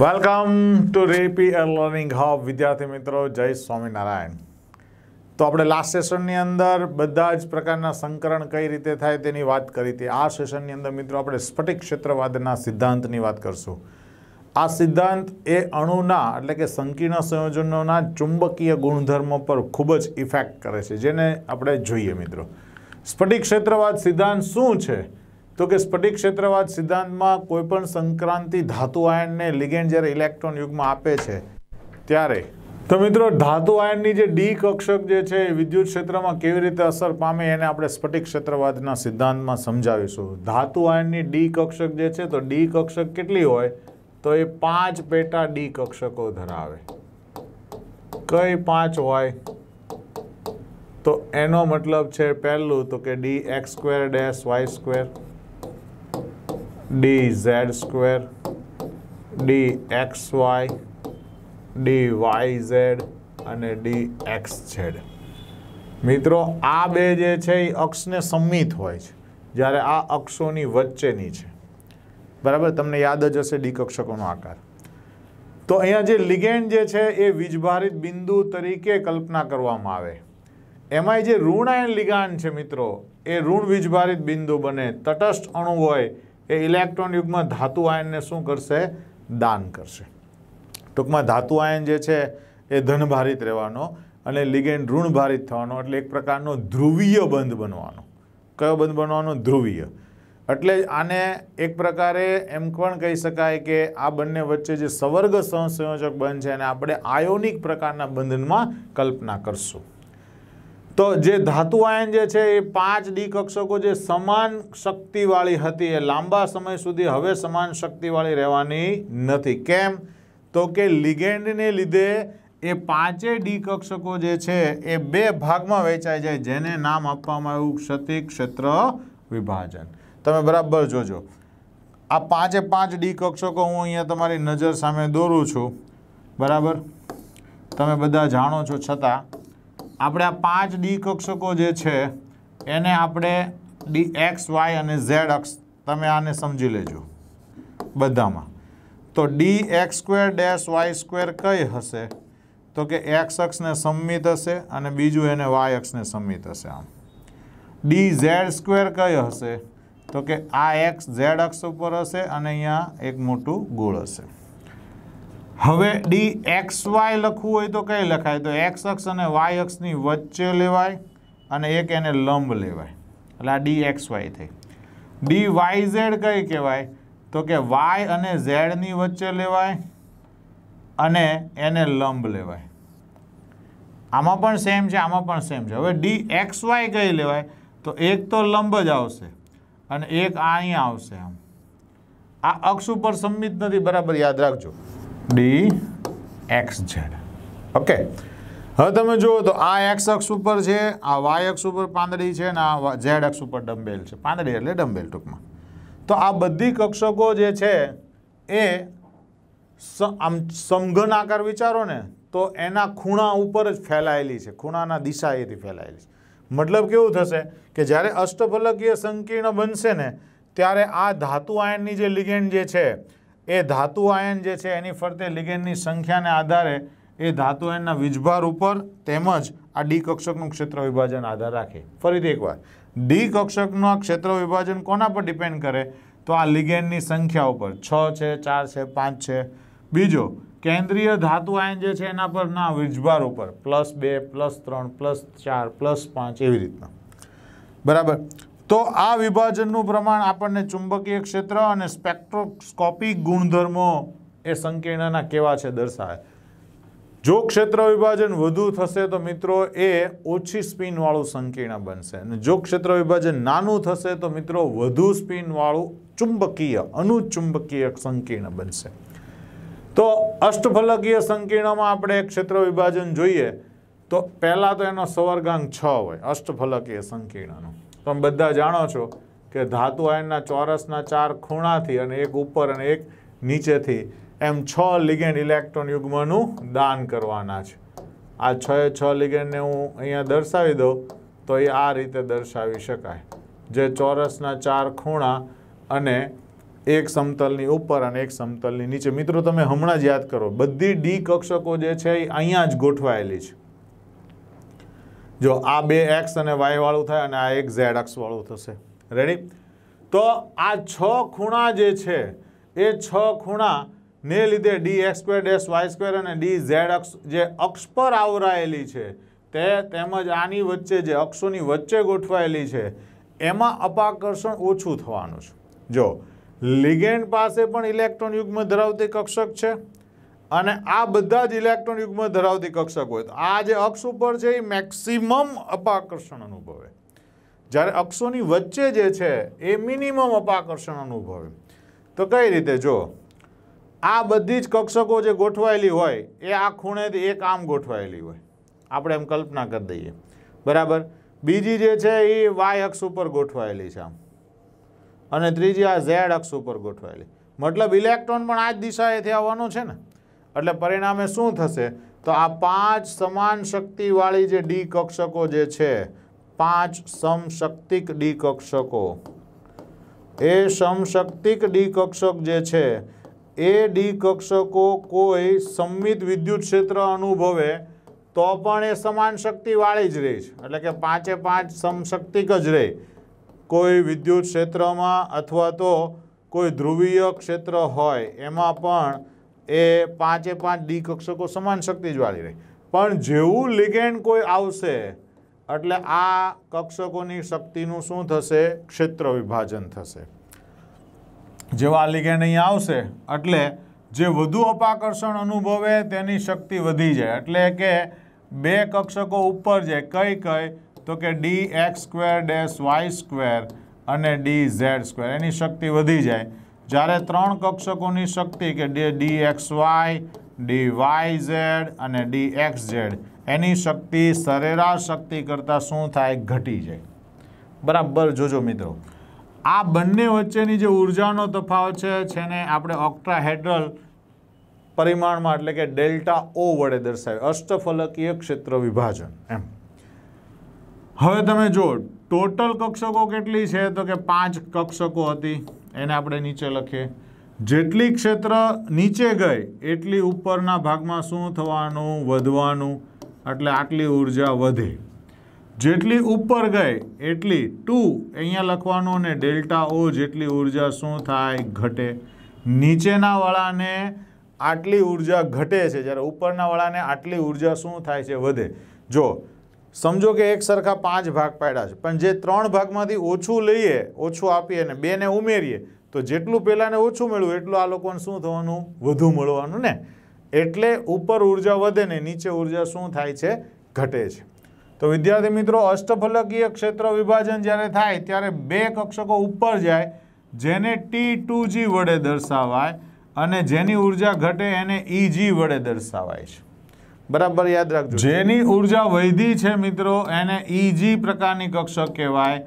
welcome to રેપી રેપીએલ learning hub વિદ્યાર્થી મિત્રો જય સ્વામિનારાયણ તો આપણે લાસ્ટ સેશનની અંદર બધા જ પ્રકારના સંકરણ કઈ રીતે થાય તેની વાત કરી હતી આ સેશનની અંદર મિત્રો આપણે સ્ફટિક ક્ષેત્રવાદના સિદ્ધાંતની વાત કરશું આ સિદ્ધાંત એ અણુના એટલે કે સંકીર્ણ સંયોજનોના ચુંબકીય ગુણધર્મો પર ખૂબ જ ઇફેક્ટ કરે છે જેને આપણે જોઈએ મિત્રો સ્ફટિક ક્ષેત્રવાદ સિદ્ધાંત શું છે તો કે સ્ફટિક ક્ષેત્રવાદ સિદ્ધાંતમાં કોઈ પણ સંક્રાંતિ ધાતુ આયનને લિગેન્ડ જ્યારે ઇલેક્ટ્રોન યુગમાં આપે છે ત્યારે તો મિત્રો ધાતુ આયનની જે ડી કક્ષક જે છે વિદ્યુત ક્ષેત્રમાં કેવી રીતે અસર પામે એને આપણે સ્ફટિક ક્ષેત્રવાદના સિદ્ધાંતમાં સમજાવીશું ધાતુ આયનની ડી કક્ષક જે છે તો ડી કક્ષક કેટલી હોય તો એ પાંચ પેટા ડી કક્ષકો ધરાવે કઈ પાંચ હોય તો એનો મતલબ છે પહેલું તો કે D x square dash y square d Z square d x y d y z અને ડી એક્સ ઝેડ મિત્રો આ બે જે છે એ અક્ષને સંમિત હોય છે જ્યારે આ અક્ષોની વચ્ચેની છે બરાબર તમને યાદ જ હશે ડી કક્ષકોનો આકાર તો અહીંયા જે લિગેન્ડ જે છે એ વીજભારિત બિંદુ તરીકે કલ્પના કરવામાં આવે એમાંય જે ઋણાયન લિગાન છે મિત્રો એ ઋણ વીજભારિત બિંદુ બને તટસ્થ અણુ હોય એ ઇલેક્ટ્રોન યુગમાં ધાતુ આયનને શું કરશે દાન કરશે ટૂંકમાં ધાતુ આયન જે છે એ ધનભારિત રહેવાનો અને લિગેન ઋણભારિત થવાનો એટલે એક પ્રકારનો ધ્રુવીય બંધ બનવાનો કયો બંધ બનવાનો ધ્રુવીય એટલે આને એક પ્રકારે એમ પણ કહી શકાય કે આ બંને વચ્ચે જે સવર્ગ સંસંયોજક બંધ છે અને આપણે આયોનિક પ્રકારના બંધનમાં કલ્પના કરશું તો જે ધાતુ આયન જે છે એ પાંચ ડી કક્ષકો જે સમાન શક્તિવાળી હતી એ લાંબા સમય સુધી હવે સમાન શક્તિવાળી રહેવાની નથી કેમ તો કે લિગેન્ડને લીધે એ પાંચે ડી કક્ષકો જે છે એ બે ભાગમાં વહેંચાઈ જાય જેને નામ આપવામાં આવ્યું ક્ષતિ ક્ષેત્ર વિભાજન તમે બરાબર જોજો આ પાંચે પાંચ ડી કક્ષકો હું અહીંયા તમારી નજર સામે દોરું છું બરાબર તમે બધા જાણો છો છતાં આપણે આ પાંચ ડી કક્ષકો જે છે એને આપણે ડી એક્સ વાય અને ઝેડ અક્ષ તમે આને સમજી લેજો બધામાં તો d x square dash Y square કઈ હશે તો કે એક્સ અક્ષને સંમિત હશે અને બીજું એને વાય અક્ષને સંમિત હશે આમ ડી ઝેડ સ્ક્વેર કઈ હશે તો કે આ એક્સ ઝેડ અક્ષ ઉપર હશે અને અહીંયા એક મોટું ગોળ હશે હવે ડી એક્સ વાય લખવું હોય તો કઈ લખાય તો એક્સ અક્ષ અને વાય અક્ષની વચ્ચે લેવાય અને એક એને લંબ લેવાય એટલે આ ડી એક્સ વાય થઈ ડી વાય ઝેડ કઈ કહેવાય તો કે વાય અને ઝેડની વચ્ચે લેવાય અને એને લંબ લેવાય આમાં પણ સેમ છે આમાં પણ સેમ છે હવે ડી એક્સ વાય કઈ લેવાય તો એક તો લંબ જ આવશે અને એક આ અહીંયા આવશે આમ આ અક્ષ ઉપર સંમિત નથી બરાબર યાદ રાખજો ડી એક્સ ઝેડ ઓકે હવે તમે જુઓ તો આ એક્સ અક્ષ ઉપર છે આ વાય અક્ષ ઉપર પાંદડી છે અને આ ઝેડ અક્ષ ઉપર ડંબેલ છે પાંદડી એટલે ડંબેલ ટૂંકમાં તો આ બધી કક્ષકો જે છે એ આમ સમઘન આકાર વિચારો ને તો એના ખૂણા ઉપર જ ફેલાયેલી છે ખૂણાના દિશાએથી ફેલાયેલી છે મતલબ કેવું થશે કે જ્યારે અષ્ટફલકીય સંકીર્ણ બનશે ને ત્યારે આ ધાતુ આયનની જે લિગેન્ડ જે છે એ ધાતુ આયન જે છે એની ફરતે લિગેનની સંખ્યાને આધારે એ ધાતુ આયનના વીજભાર ઉપર તેમજ આ ડી કક્ષકનું ક્ષેત્ર વિભાજન આધાર રાખે ફરીથી એકવાર ડી કક્ષકનું આ ક્ષેત્ર વિભાજન કોના પર ડિપેન્ડ કરે તો આ લિગેન્ડની સંખ્યા ઉપર છ છે ચાર છે પાંચ છે બીજો કેન્દ્રીય ધાતુ આયન જે છે એના પર ના વીજભાર ઉપર પ્લસ બે પ્લસ ત્રણ પ્લસ ચાર પ્લસ પાંચ એવી રીતના બરાબર તો આ વિભાજનનું પ્રમાણ આપણને ચુંબકીય ક્ષેત્ર અને સ્પેક્ટ્રોસ્કોપિક ગુણધર્મો એ સંકીર્ણના કેવા છે દર્શાવે જો ક્ષેત્ર વિભાજન વધુ થશે તો મિત્રો એ ઓછી સ્પિનવાળું સંકીર્ણ બનશે અને જો ક્ષેત્ર વિભાજન નાનું થશે તો મિત્રો વધુ સ્પિનવાળું ચુંબકીય અનુચુંબકીય સંકીર્ણ બનશે તો અષ્ટફલકીય સંકીર્ણમાં આપણે ક્ષેત્ર વિભાજન જોઈએ તો પહેલાં તો એનો સવર્ગાંક છ હોય અષ્ટફલકીય સંકીર્ણનો તમે બધા જાણો છો કે ધાતુ આયનના ચોરસના ચાર ખૂણાથી અને એક ઉપર અને એક નીચેથી એમ છ લિગેન્ડ ઇલેક્ટ્રોન યુગ્મનું દાન કરવાના છે આ છ એ છ લિગેન્ડને હું અહીંયા દર્શાવી દઉં તો એ આ રીતે દર્શાવી શકાય જે ચોરસના ચાર ખૂણા અને એક સમતલની ઉપર અને એક સમતલની નીચે મિત્રો તમે હમણાં જ યાદ કરો બધી ડી કક્ષકો જે છે એ અહીંયા જ ગોઠવાયેલી છે જો આ બે એક્સ અને વાયવાળું થાય અને આ એક ઝેડ એક્સવાળું થશે રેડી તો આ છ ખૂણા જે છે એ છ ખૂણાને લીધે d x square dash y square અને ડી ઝેડ અક્ષ જે અક્ષ પર આવરાયેલી છે તે તેમજ આની વચ્ચે જે અક્ષોની વચ્ચે ગોઠવાયેલી છે એમાં અપાકર્ષણ ઓછું થવાનું છે જો લિગેન્ડ પાસે પણ ઇલેક્ટ્રોન યુગ્મ ધરાવતી કક્ષક છે અને આ બધા જ ઇલેક્ટ્રોન યુગમાં ધરાવતી કક્ષક હોય તો આ જે અક્ષ ઉપર છે એ મેક્સિમમ અપાકર્ષણ અનુભવે જ્યારે અક્ષોની વચ્ચે જે છે એ મિનિમમ અપાકર્ષણ અનુભવે તો કઈ રીતે જો આ બધી જ કક્ષકો જે ગોઠવાયેલી હોય એ આ ખૂણેથી એક આમ ગોઠવાયેલી હોય આપણે એમ કલ્પના કરી દઈએ બરાબર બીજી જે છે એ વાય અક્ષ ઉપર ગોઠવાયેલી છે આમ અને ત્રીજી આ ઝેડ અક્ષ ઉપર ગોઠવાયેલી મતલબ ઇલેક્ટ્રોન પણ આ જ દિશાએથી આવવાનો છે ને એટલે પરિણામે શું થશે તો આ પાંચ સમાન શક્તિવાળી જે ડી કક્ષકો જે છે પાંચ સમશક્તિક ડી કક્ષકો એ સમશક્તિક ડી કક્ષક જે છે એ ડી કક્ષકો કોઈ સંમિત વિદ્યુત ક્ષેત્ર અનુભવે તો પણ એ સમાન શક્તિવાળી જ રહે છે એટલે કે પાંચે પાંચ સમશક્તિક જ રહે કોઈ વિદ્યુત ક્ષેત્રમાં અથવા તો કોઈ ધ્રુવીય ક્ષેત્ર હોય એમાં પણ એ પાંચે પાંચ ડી કક્ષકો સમાન શક્તિ જ વાળી રહી પણ જેવું લિગેન કોઈ આવશે એટલે આ કક્ષકોની શક્તિનું શું થશે ક્ષેત્ર વિભાજન થશે જેવા લિગેન્ડ અહીં આવશે એટલે જે વધુ અપાકર્ષણ અનુભવે તેની શક્તિ વધી જાય એટલે કે બે કક્ષકો ઉપર જાય કઈ કઈ તો કે D x square dash Y square અને ડી ઝેડ સ્ક્વેર એની શક્તિ વધી જાય જ્યારે ત્રણ કક્ષકોની શક્તિ કે D x y d y z અને ડી એક્સ ઝેડ એની શક્તિ સરેરાશ શક્તિ કરતાં શું થાય ઘટી જાય બરાબર જોજો મિત્રો આ બંને વચ્ચેની જે ઉર્જાનો તફાવત છે છેને આપણે ઓક્ટ્રાહેડ્રલ પરિમાણમાં એટલે કે ડેલ્ટા ઓ વડે દર્શાવ્યું અષ્ટફલકીય ક્ષેત્ર વિભાજન એમ હવે તમે જુઓ ટોટલ કક્ષકો કેટલી છે તો કે પાંચ કક્ષકો હતી એને આપણે નીચે લખીએ જેટલી ક્ષેત્ર નીચે ગઈ એટલી ઉપરના ભાગમાં શું થવાનું વધવાનું એટલે આટલી ઉર્જા વધે જેટલી ઉપર ગઈ એટલી ટુ અહીંયા લખવાનું અને ડેલ્ટા ઓ જેટલી ઉર્જા શું થાય ઘટે નીચેના વાળાને આટલી ઉર્જા ઘટે છે જ્યારે ઉપરના વાળાને આટલી ઉર્જા શું થાય છે વધે જો સમજો કે એક સરખા પાંચ ભાગ પાડ્યા છે પણ જે ત્રણ ભાગમાંથી ઓછું લઈએ ઓછું આપીએ અને બેને ઉમેરીએ તો જેટલું પહેલાંને ઓછું મળ્યું એટલું આ લોકોને શું થવાનું વધુ મળવાનું ને એટલે ઉપર ઉર્જા વધે ને નીચે ઉર્જા શું થાય છે ઘટે છે તો વિદ્યાર્થી મિત્રો અષ્ટફલકીય ક્ષેત્ર વિભાજન જ્યારે થાય ત્યારે બે કક્ષકો ઉપર જાય જેને ટી ટુ જી વડે દર્શાવાય અને જેની ઉર્જા ઘટે એને ઈજી e વડે દર્શાવાય છે બરાબર યાદ રાખજો જેની ઉર્જા વૈધી છે મિત્રો એને ઈજી પ્રકારની કક્ષક કહેવાય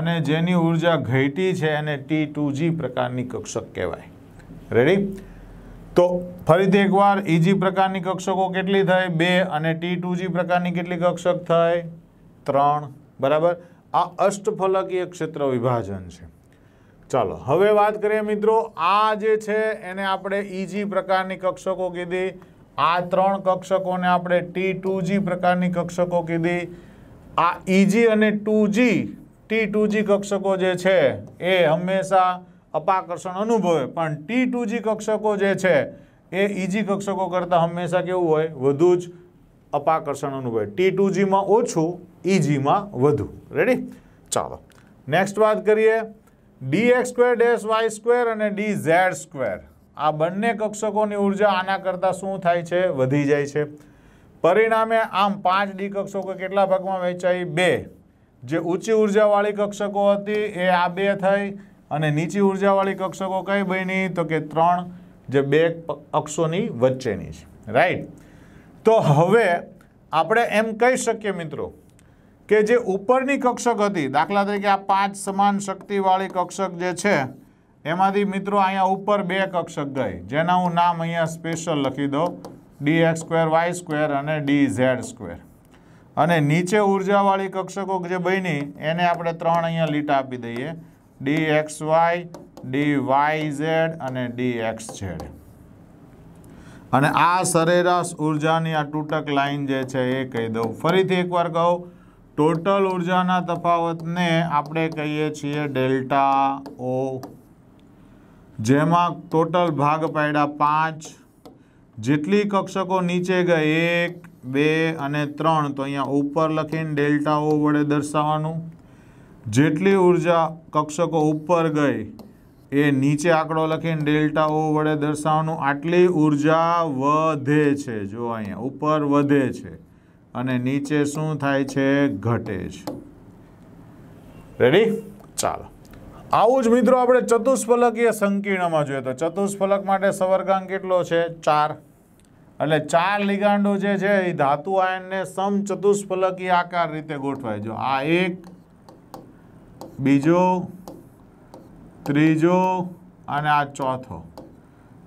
અને જેની ઉર્જા ઘટી છે એને ટી ટુજી પ્રકારની કક્ષક કહેવાય રેડી તો ફરીથી એકવાર ઈજી પ્રકારની કક્ષકો કેટલી થઈ બે અને ટી ટુજી પ્રકારની કેટલી કક્ષક થઈ ત્રણ બરાબર આ અષ્ટફલકીય ક્ષેત્ર વિભાજન છે ચાલો હવે વાત કરીએ મિત્રો આ જે છે એને આપણે ઈજી પ્રકારની કક્ષકો કીધી આ ત્રણ કક્ષકોને આપણે ટી ટુ જી પ્રકારની કક્ષકો કીધી આ ઇજી e અને two g t two g કક્ષકો જે છે એ હંમેશા અપાકર્ષણ અનુભવે પણ ટી ટુ જી કક્ષકો જે છે એ ઇજી e કક્ષકો કરતાં હંમેશા કેવું હોય વધુ જ અપાકર્ષણ અનુભવે ટી ટુ જીમાં ઓછું ઇજીમાં e વધુ રેડી ચાલો નેક્સ્ટ વાત કરીએ d x square dash Y square અને ડી ઝેડ સ્ક્વેર આ બંને કક્ષકોની ઉર્જા આના કરતાં શું થાય છે વધી જાય છે પરિણામે આમ પાંચ ડી કક્ષકો કેટલા ભાગમાં વહેંચાઈ બે જે ઊંચી ઉર્જાવાળી કક્ષકો હતી એ આ બે થઈ અને નીચી ઉર્જાવાળી કક્ષકો કઈ બની તો કે ત્રણ જે બે અક્ષોની વચ્ચેની છે રાઈટ તો હવે આપણે એમ કહી શકીએ મિત્રો કે જે ઉપરની કક્ષક હતી દાખલા તરીકે આ પાંચ સમાન શક્તિવાળી કક્ષક જે છે એમાંથી મિત્રો અહીંયા ઉપર બે કક્ષક ગઈ જેના હું નામ અહીંયા સ્પેશિયલ લખી દઉં d x square y square અને ડી ઝેડ સ્ક્વેર અને નીચે ઉર્જાવાળી કક્ષકો જે બની એને આપણે ત્રણ અહીંયા લીટ આપી દઈએ d x y d y z અને ડી એક્સ ઝેડ અને આ સરેરાશ ઉર્જાની આ તૂટક લાઈન જે છે એ કહી દઉં ફરીથી એકવાર કહું ટોટલ ઉર્જાના તફાવતને આપણે કહીએ છીએ ડેલ્ટા ઓ જેમાં ટોટલ ભાગ પાડ્યા પાંચ જેટલી કક્ષકો નીચે ગઈ એક બે અને ત્રણ તો અહીંયા ઉપર લખીને ડેલ્ટાઓ વડે દર્શાવવાનું જેટલી ઉર્જા કક્ષકો ઉપર ગઈ એ નીચે આંકડો લખીને ડેલ્ટાઓ વડે દર્શાવવાનું આટલી ઉર્જા વધે છે જો અહીંયા ઉપર વધે છે અને નીચે શું થાય છે ઘટે છે રેડી ચાલો આવું જ મિત્રો આપણે ચતુષ્ફલકીય સંકીર્ણમાં જોઈએ તો ચતુષ્ફલક માટે સવર્ગાંક કેટલો છે ચાર એટલે ચાર લિગાંડો જે છે એ ધાતુ આયનને સમ આકાર રીતે ગોઠવાય જો આ એક બીજો ત્રીજો અને આ ચોથો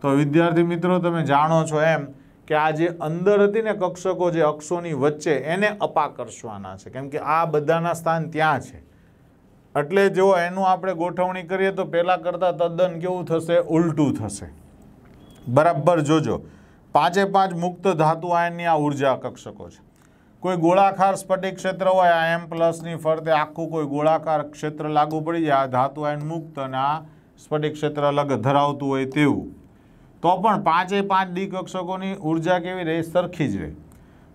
તો વિદ્યાર્થી મિત્રો તમે જાણો છો એમ કે આ જે અંદર હતી ને કક્ષકો જે અક્ષોની વચ્ચે એને અપાકર્ષવાના છે કેમ કે આ બધાના સ્થાન ત્યાં છે એટલે જો એનું આપણે ગોઠવણી કરીએ તો પહેલાં કરતાં તદ્દન કેવું થશે ઉલટું થશે બરાબર જોજો પાંચે પાંચ મુક્ત ધાતુ આયનની આ ઉર્જા કક્ષકો છે કોઈ ગોળાકાર સ્ફટિક ક્ષેત્ર હોય આ એમ પ્લસની ફરતે આખું કોઈ ગોળાકાર ક્ષેત્ર લાગુ પડી જાય આ ધાતુ આયન મુક્ત અને આ સ્ફટિક ક્ષેત્ર અલગ ધરાવતું હોય તેવું તો પણ પાંચે પાંચ કક્ષકોની ઉર્જા કેવી રહે સરખી જ રહે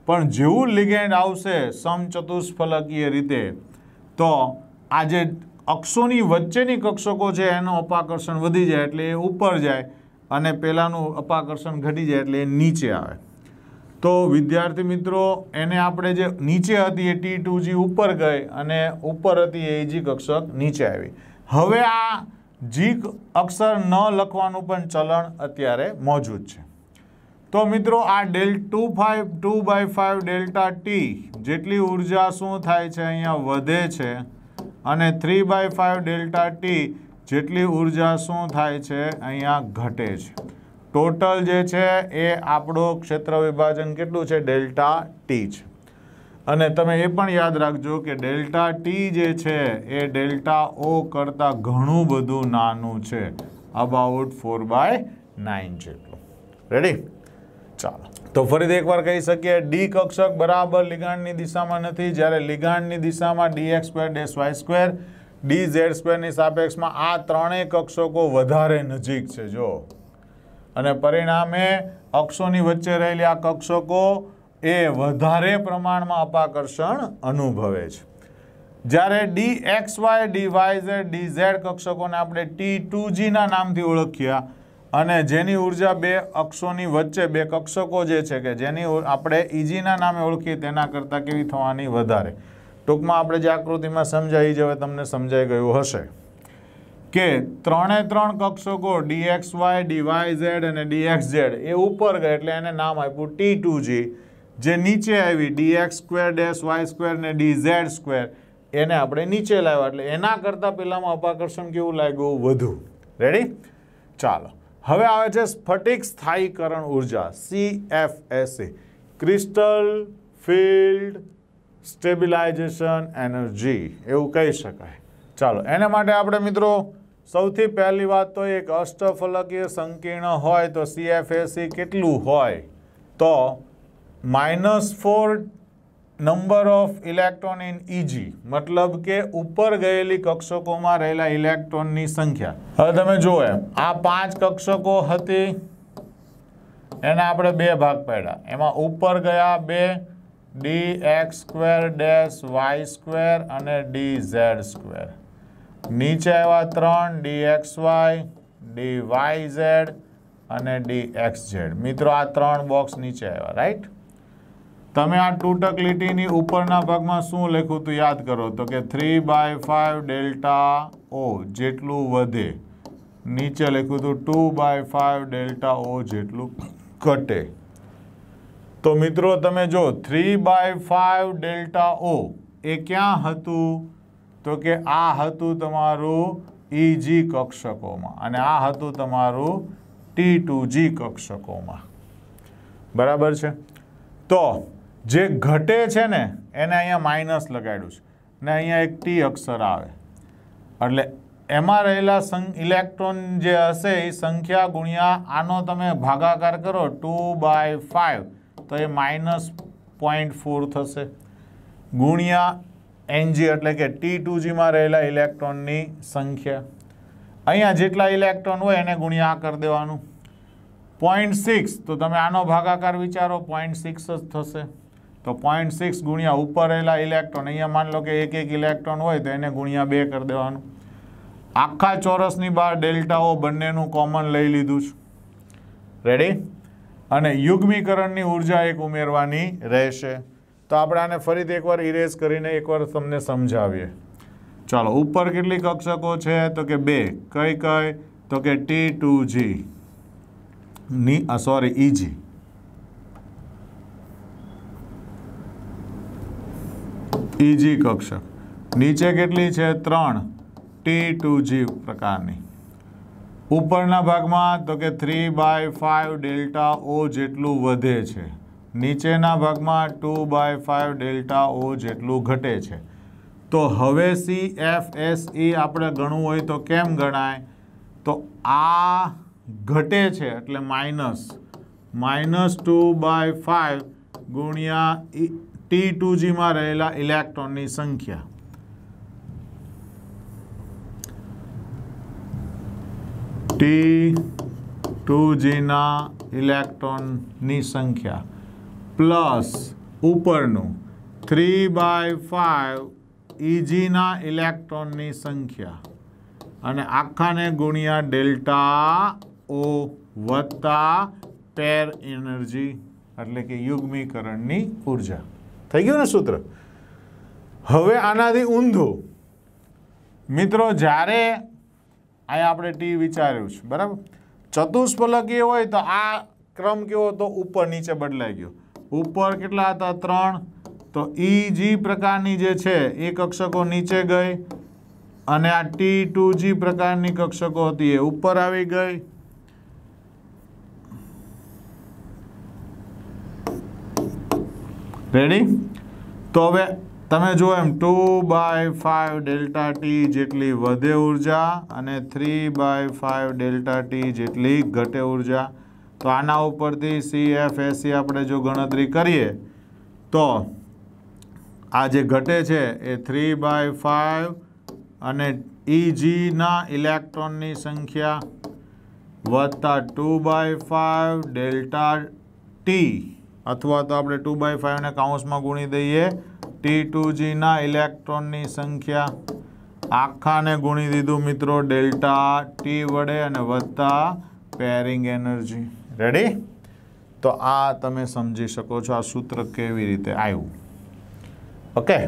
પણ જેવું લિગેન્ડ આવશે સમચતુષ્ફલકીય રીતે તો આ જે અક્ષોની વચ્ચેની કક્ષકો છે એનું અપાકર્ષણ વધી જાય એટલે એ ઉપર જાય અને પહેલાંનું અપાકર્ષણ ઘટી જાય એટલે એ નીચે આવે તો વિદ્યાર્થી મિત્રો એને આપણે જે નીચે હતી એ ટી ટુ જી ઉપર ગઈ અને ઉપર હતી એ જી કક્ષક નીચે આવી હવે આ જી અક્ષર ન લખવાનું પણ ચલણ અત્યારે મોજૂદ છે તો મિત્રો આ del two five two by five delta T જેટલી ઉર્જા શું થાય છે અહીંયા વધે છે અને three by five delta T જેટલી ઉર્જા શું થાય છે અહીંયા ઘટે છે ટોટલ જે છે એ આપણો ક્ષેત્ર વિભાજન કેટલું છે ડેલ્ટા ટી છે અને તમે એ પણ યાદ રાખજો કે ડેલ્ટા ટી જે છે એ ડેલ્ટા ઓ કરતાં ઘણું બધું નાનું છે અબાઉટ ફોર બાય નાઇન જેટલું રેડી ચાલો તો ફરીથી એકવાર કહી શકીએ ડી કક્ષક બરાબર લિગાણની દિશામાં નથી જ્યારે લિગાણની દિશામાં d x square dash y square d z સ્ક્વેરની સાપેક્ષમાં આ ત્રણેય કક્ષકો વધારે નજીક છે જો અને પરિણામે અક્ષોની વચ્ચે રહેલી આ કક્ષકો એ વધારે પ્રમાણમાં અપાકર્ષણ અનુભવે છે જ્યારે d x y d y z d z કક્ષકોને આપણે ટી ટુ જીના નામથી ઓળખ્યા અને જેની ઊર્જા બે અક્ષોની વચ્ચે બે કક્ષકો જે છે કે જેની આપણે ઇજીના નામે ઓળખીએ તેના કરતાં કેવી થવાની વધારે ટૂંકમાં આપણે જે આકૃતિમાં સમજાવી જવે તમને સમજાઈ ગયું હશે કે ત્રણે ત્રણ કક્ષકો ડીએક્સ વાય ડીવાય ઝેડ અને ડીએક્સ ઝેડ એ ઉપર ગઈ એટલે એને નામ આપ્યું ટી ટુ જી જે નીચે આવી d x square dash y square ને ડી ઝેડ સ્ક્વેર એને આપણે નીચે લાવ્યા એટલે એના કરતાં પહેલાંમાં અપાકર્ષણ કેવું લાગ્યું વધુ રેડી ચાલો હવે આવે છે સ્ફટિક સ્થાયીકરણ ઉર્જા CFSE crystal field stabilisation energy એવું કહી શકાય ચાલો એને માટે આપણે મિત્રો સૌથી પહેલી વાત તો એક અષ્ટફલકીય સંકીર્ણ હોય તો સીએફએસી કેટલું હોય તો minus four number of electron in e g મતલબ કે ઉપર ગયેલી કક્ષકોમાં રહેલા ઇલેક્ટ્રોનની સંખ્યા હવે તમે જુઓ એમ આ પાંચ કક્ષકો હતી એને આપણે બે ભાગ પાડ્યા એમાં ઉપર ગયા બે d x square dash y square અને ડી ઝેડ સ્ક્વેર નીચે આવ્યા ત્રણ d x y d y z અને ડી એક્સ ઝેડ મિત્રો આ ત્રણ બોક્સ નીચે આવ્યા રાઈટ તમે આ તૂટક લીટીની ઉપરના ભાગમાં શું લખ્યું હતું યાદ કરો તો કે થ્રી બાય ફાઈવ ડેલ્ટા ઓ જેટલું વધે નીચે લખ્યું હતું ટુ બાય ફાઈવ ડેલ્ટા ઓ જેટલું ઘટે તો મિત્રો તમે જો three by five delta o એ ક્યાં હતું તો કે આ હતું તમારું ઇજી e કક્ષકોમાં અને આ હતું તમારું ટી ટુ જી કક્ષકોમાં બરાબર છે તો જે ઘટે છે ને એને અહીંયા માઇનસ લગાડ્યું છે ને અહીંયા એક ટી અક્ષર આવે એટલે એમાં રહેલા ઇલેક્ટ્રોન જે હશે એ સંખ્યા ગુણ્યા આનો તમે ભાગાકાર કરો ટુ બાય ફાઇવ તો એ માઇનસ પોઈન્ટ ફોર થશે ગુણ્યા એનજી એટલે કે ટી ટુજીમાં રહેલા ઇલેક્ટ્રોનની સંખ્યા અહીંયા જેટલા ઇલેક્ટ્રોન હોય એને ગુણ્યા કરી દેવાનું પોઈન્ટ સિક્સ તો તમે આનો ભાગાકાર વિચારો પોઈન્ટ સિક્સ જ થશે તો પોઈન્ટ સિક્સ ગુણ્યા ઉપર રહેલા ઇલેક્ટ્રોન અહીંયા માની લો કે એક એક ઇલેક્ટ્રોન હોય તો એને ગુણ્યા બે કરી દેવાનું આખા ચોરસની બહાર ડેલ્ટાઓ બંનેનું કોમન લઈ લીધું છે રેડી અને યુગ્મીકરણની ઊર્જા એક ઉમેરવાની રહેશે તો આપણે આને ફરીથી એકવાર ઇરેઝ કરીને એકવાર તમને સમજાવીએ ચાલો ઉપર કેટલી કક્ષકો છે તો કે બે કઈ કઈ તો કે ટી ટુ જી ની સોરી ઈજી ઇજી કક્ષક નીચે કેટલી છે ત્રણ ટી ટુ જી પ્રકારની ઉપરના ભાગમાં તો કે થ્રી બાય ફાઇવ ડેલ્ટા ઓ જેટલું વધે છે નીચેના ભાગમાં ટુ બાય ફાઇવ ડેલ્ટા ઓ જેટલું ઘટે છે તો હવે સી એફ એસ ઈ આપણે ગણવું હોય તો કેમ ગણાય તો આ ઘટે છે એટલે minus minus two by five ગુણ્યા e, ટી ટુ જીમાં રહેલા ઇલેક્ટ્રોનની સંખ્યા ટી ટુ જીના ઇલેક્ટ્રોનની સંખ્યા પ્લસ ઉપરનું થ્રી બાય ફાઇવ ઇજીના ઇલેક્ટ્રોનની સંખ્યા અને આખાને ગુણ્યા ડેલ્ટા ઓ વત્તા પેર એનર્જી એટલે કે યુગ્મીકરણની ઉર્જા થઈ ગયું ને સૂત્ર હવે આનાથી ઊંધું મિત્રો જ્યારે અહીંયા આપણે ટી વિચાર્યું છે બરાબર ચતુષ્ફલકીય હોય તો આ ક્રમ કેવો તો ઉપર નીચે બદલાઈ ગયો ઉપર કેટલા હતા ત્રણ તો ઈ e જી પ્રકારની જે છે એ કક્ષકો નીચે ગઈ અને આ ટી ટુ જી પ્રકારની કક્ષકો હતી એ ઉપર આવી ગઈ રેડી તો હવે તમે જુઓ એમ two by five delta T જેટલી વધે ઉર્જા અને three by five delta T જેટલી ઘટે ઉર્જા તો આના ઉપરથી સી એફ એસી આપણે જો ગણતરી કરીએ તો આ જે ઘટે છે એ થ્રી બાય ફાઇવ અને ઇજીના e, ઇલેક્ટ્રોનની સંખ્યા વત્તા two by five delta T અથવા તો આપણે ટુ બાય ફાઇવને કાઉન્સમાં ગુણી દઈએ ટી ટુ જીના ઇલેક્ટ્રોનની સંખ્યા આખાને ગુણી દીધું મિત્રો ડેલ્ટા ટી વડે અને વત્તા પેરિંગ એનર્જી રેડી તો આ તમે સમજી શકો છો આ સૂત્ર કેવી રીતે આવ્યું ઓકે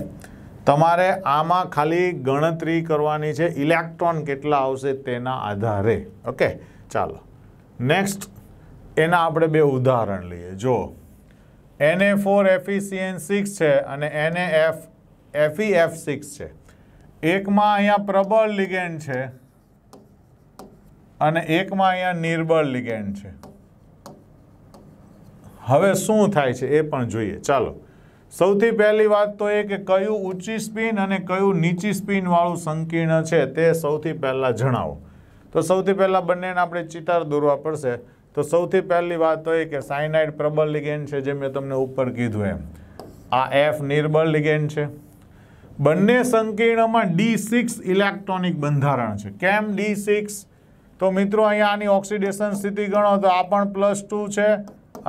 તમારે આમાં ખાલી ગણતરી કરવાની છે ઇલેક્ટ્રોન કેટલા આવશે તેના આધારે ઓકે ચાલો નેક્સ્ટ એના આપણે બે ઉદાહરણ લઈએ જો એને ફોર એફિસિએન સિક્સ છે અને એને એફ એફઈ એફ સિક્સ છે એકમાં અહીંયા પ્રબળ લિગેન્ડ છે અને એકમાં અહીંયા નિર્બળ લિગેન્ડ છે હવે શું થાય છે એ પણ જોઈએ ચાલો સૌથી પહેલી વાત તો એ કે કયું ઊંચી સ્પિન અને કયું નીચી સ્પિનવાળું સંકીર્ણ છે તે સૌથી પહેલાં જણાવો તો સૌથી પહેલાં બંનેને આપણે ચિતાર દોરવા પડશે તો સૌથી પહેલી વાત તો એ કે સાયનાઇડ પ્રબળ લિગેન્ડ છે જે મેં તમને ઉપર કીધું એમ આ એફ નિર્બળ લિગેન્ડ છે બંને સંકીર્ણમાં ડી સિક્સ ઇલેક્ટ્રોનિક બંધારણ છે કેમ ડી સિક્સ તો મિત્રો અહીંયા આની ઓક્સિડેશન સ્થિતિ ગણો તો આ પણ પ્લસ ટુ છે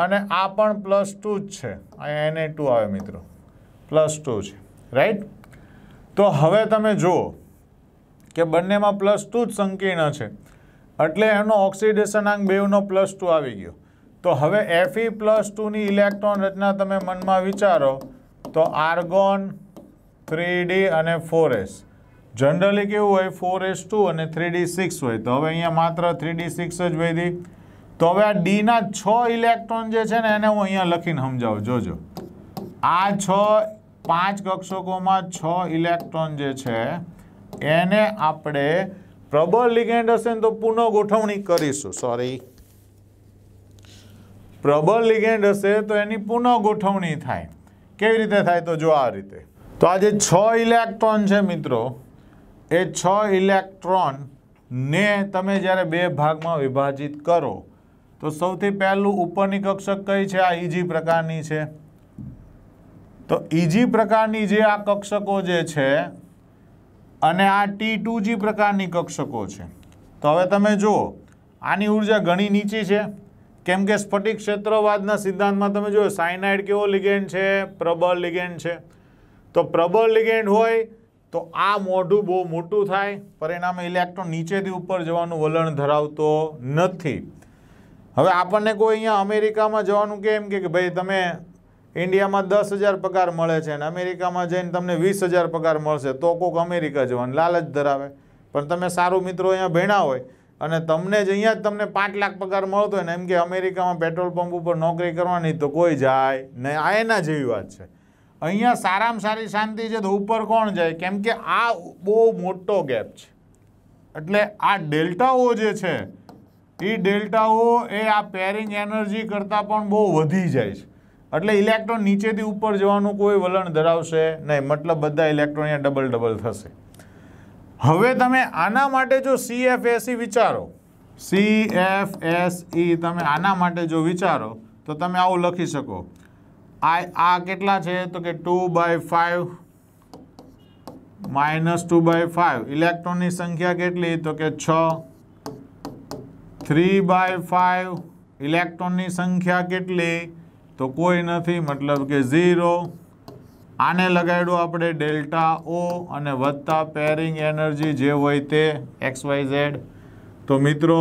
અને આ પણ પ્લસ ટુ જ છે અહીંયા એને ટુ આવે મિત્રો પ્લસ ટુ છે રાઈટ તો હવે તમે જુઓ કે બંનેમાં પ્લસ ટુ જ સંકીર્ણ છે એટલે એનો ઓક્સિડેશનાંક બેવનો પ્લસ ટુ આવી ગયો તો હવે એફઈ પ્લસ ટુની ઇલેક્ટ્રોન રચના તમે મનમાં વિચારો તો આર્ગોન થ્રી અને ફોર જનરલી કેવું હોય ફોર એસ ટુ અને થ્રી સિક્સ હોય તો હવે અહીંયા માત્ર થ્રી સિક્સ જ વધી તો હવે આ ડીના છ ઇલેક્ટ્રોન જે છે ને એને હું અહીંયા લખીને સમજાવું જોજો આ છ પાંચ કક્ષકોમાં છ ઇલેક્ટ્રોન જે છે એને આપણે પ્રબળ લિગેન્ડ હશે ને તો પુનઃ ગોઠવણી કરીશું સોરી પ્રબળ લિગેન્ડ હશે તો એની પુનઃ ગોઠવણી થાય કેવી રીતે થાય તો જો આ રીતે તો આ જે છ ઇલેક્ટ્રોન છે મિત્રો એ છ ઇલેક્ટ્રોનને તમે જ્યારે બે ભાગમાં વિભાજિત કરો તો સૌથી પહેલું ઉપરની કક્ષક કઈ છે આ ઈજી e પ્રકારની છે તો ઈજી e પ્રકારની જે આ કક્ષકો જે છે અને આ ટી ટુ જી પ્રકારની કક્ષકો છે તો હવે તમે જુઓ આની ઉર્જા ઘણી નીચી છે કેમ કે સ્ફટિક ક્ષેત્રવાદના સિદ્ધાંતમાં તમે જુઓ સાયનાઇડ કેવો લિગેન્ડ છે પ્રબળ લિગેન્ડ છે તો પ્રબળ લિગેન્ડ હોય તો આ મોઢું બહુ મોટું થાય પરિણામે ઇલેક્ટ્રોન નીચેથી ઉપર જવાનું વલણ ધરાવતો નથી હવે આપણને કોઈ અહીંયા અમેરિકામાં જવાનું કેમ કે ભાઈ તમે ઇન્ડિયામાં દસ હજાર પગાર મળે છે અને અમેરિકામાં જઈને તમને વીસ હજાર પગાર મળશે તો કોક અમેરિકા જવાનું લાલચ ધરાવે પણ તમે સારું મિત્રો અહીંયા ભેણા હોય અને તમને જ અહીંયા જ તમને પાંચ લાખ પગાર મળતો હોય ને એમ કે અમેરિકામાં પેટ્રોલ પંપ ઉપર નોકરી કરવાની તો કોઈ જાય નહીં આ એના જેવી વાત છે અહીંયા સારામાં સારી શાંતિ છે તો ઉપર કોણ જાય કેમ કે આ બહુ મોટો ગેપ છે એટલે આ ડેલ્ટાઓ જે છે એ ડેલ્ટાઓ એ આ પેરિંગ એનર્જી કરતાં પણ બહુ વધી જાય છે એટલે ઇલેક્ટ્રોન નીચેથી ઉપર જવાનું કોઈ વલણ ધરાવશે નહીં મતલબ બધા ઇલેક્ટ્રોન અહીંયા ડબલ ડબલ થશે હવે તમે આના માટે જો સી e વિચારો સી e તમે આના માટે જો વિચારો તો તમે આવું લખી શકો આ આ કેટલા છે તો કે two by five minus two by five ઇલેક્ટ્રોનની સંખ્યા કેટલી તો કે છ થ્રી બાય ફાઇવ ઇલેક્ટ્રોનની સંખ્યા કેટલી તો કોઈ નથી મતલબ કે ઝીરો આને લગાડ્યું આપણે ડેલ્ટા ઓ અને વધતા પેરિંગ એનર્જી જે હોય તે એક્સ વાય ઝેડ તો મિત્રો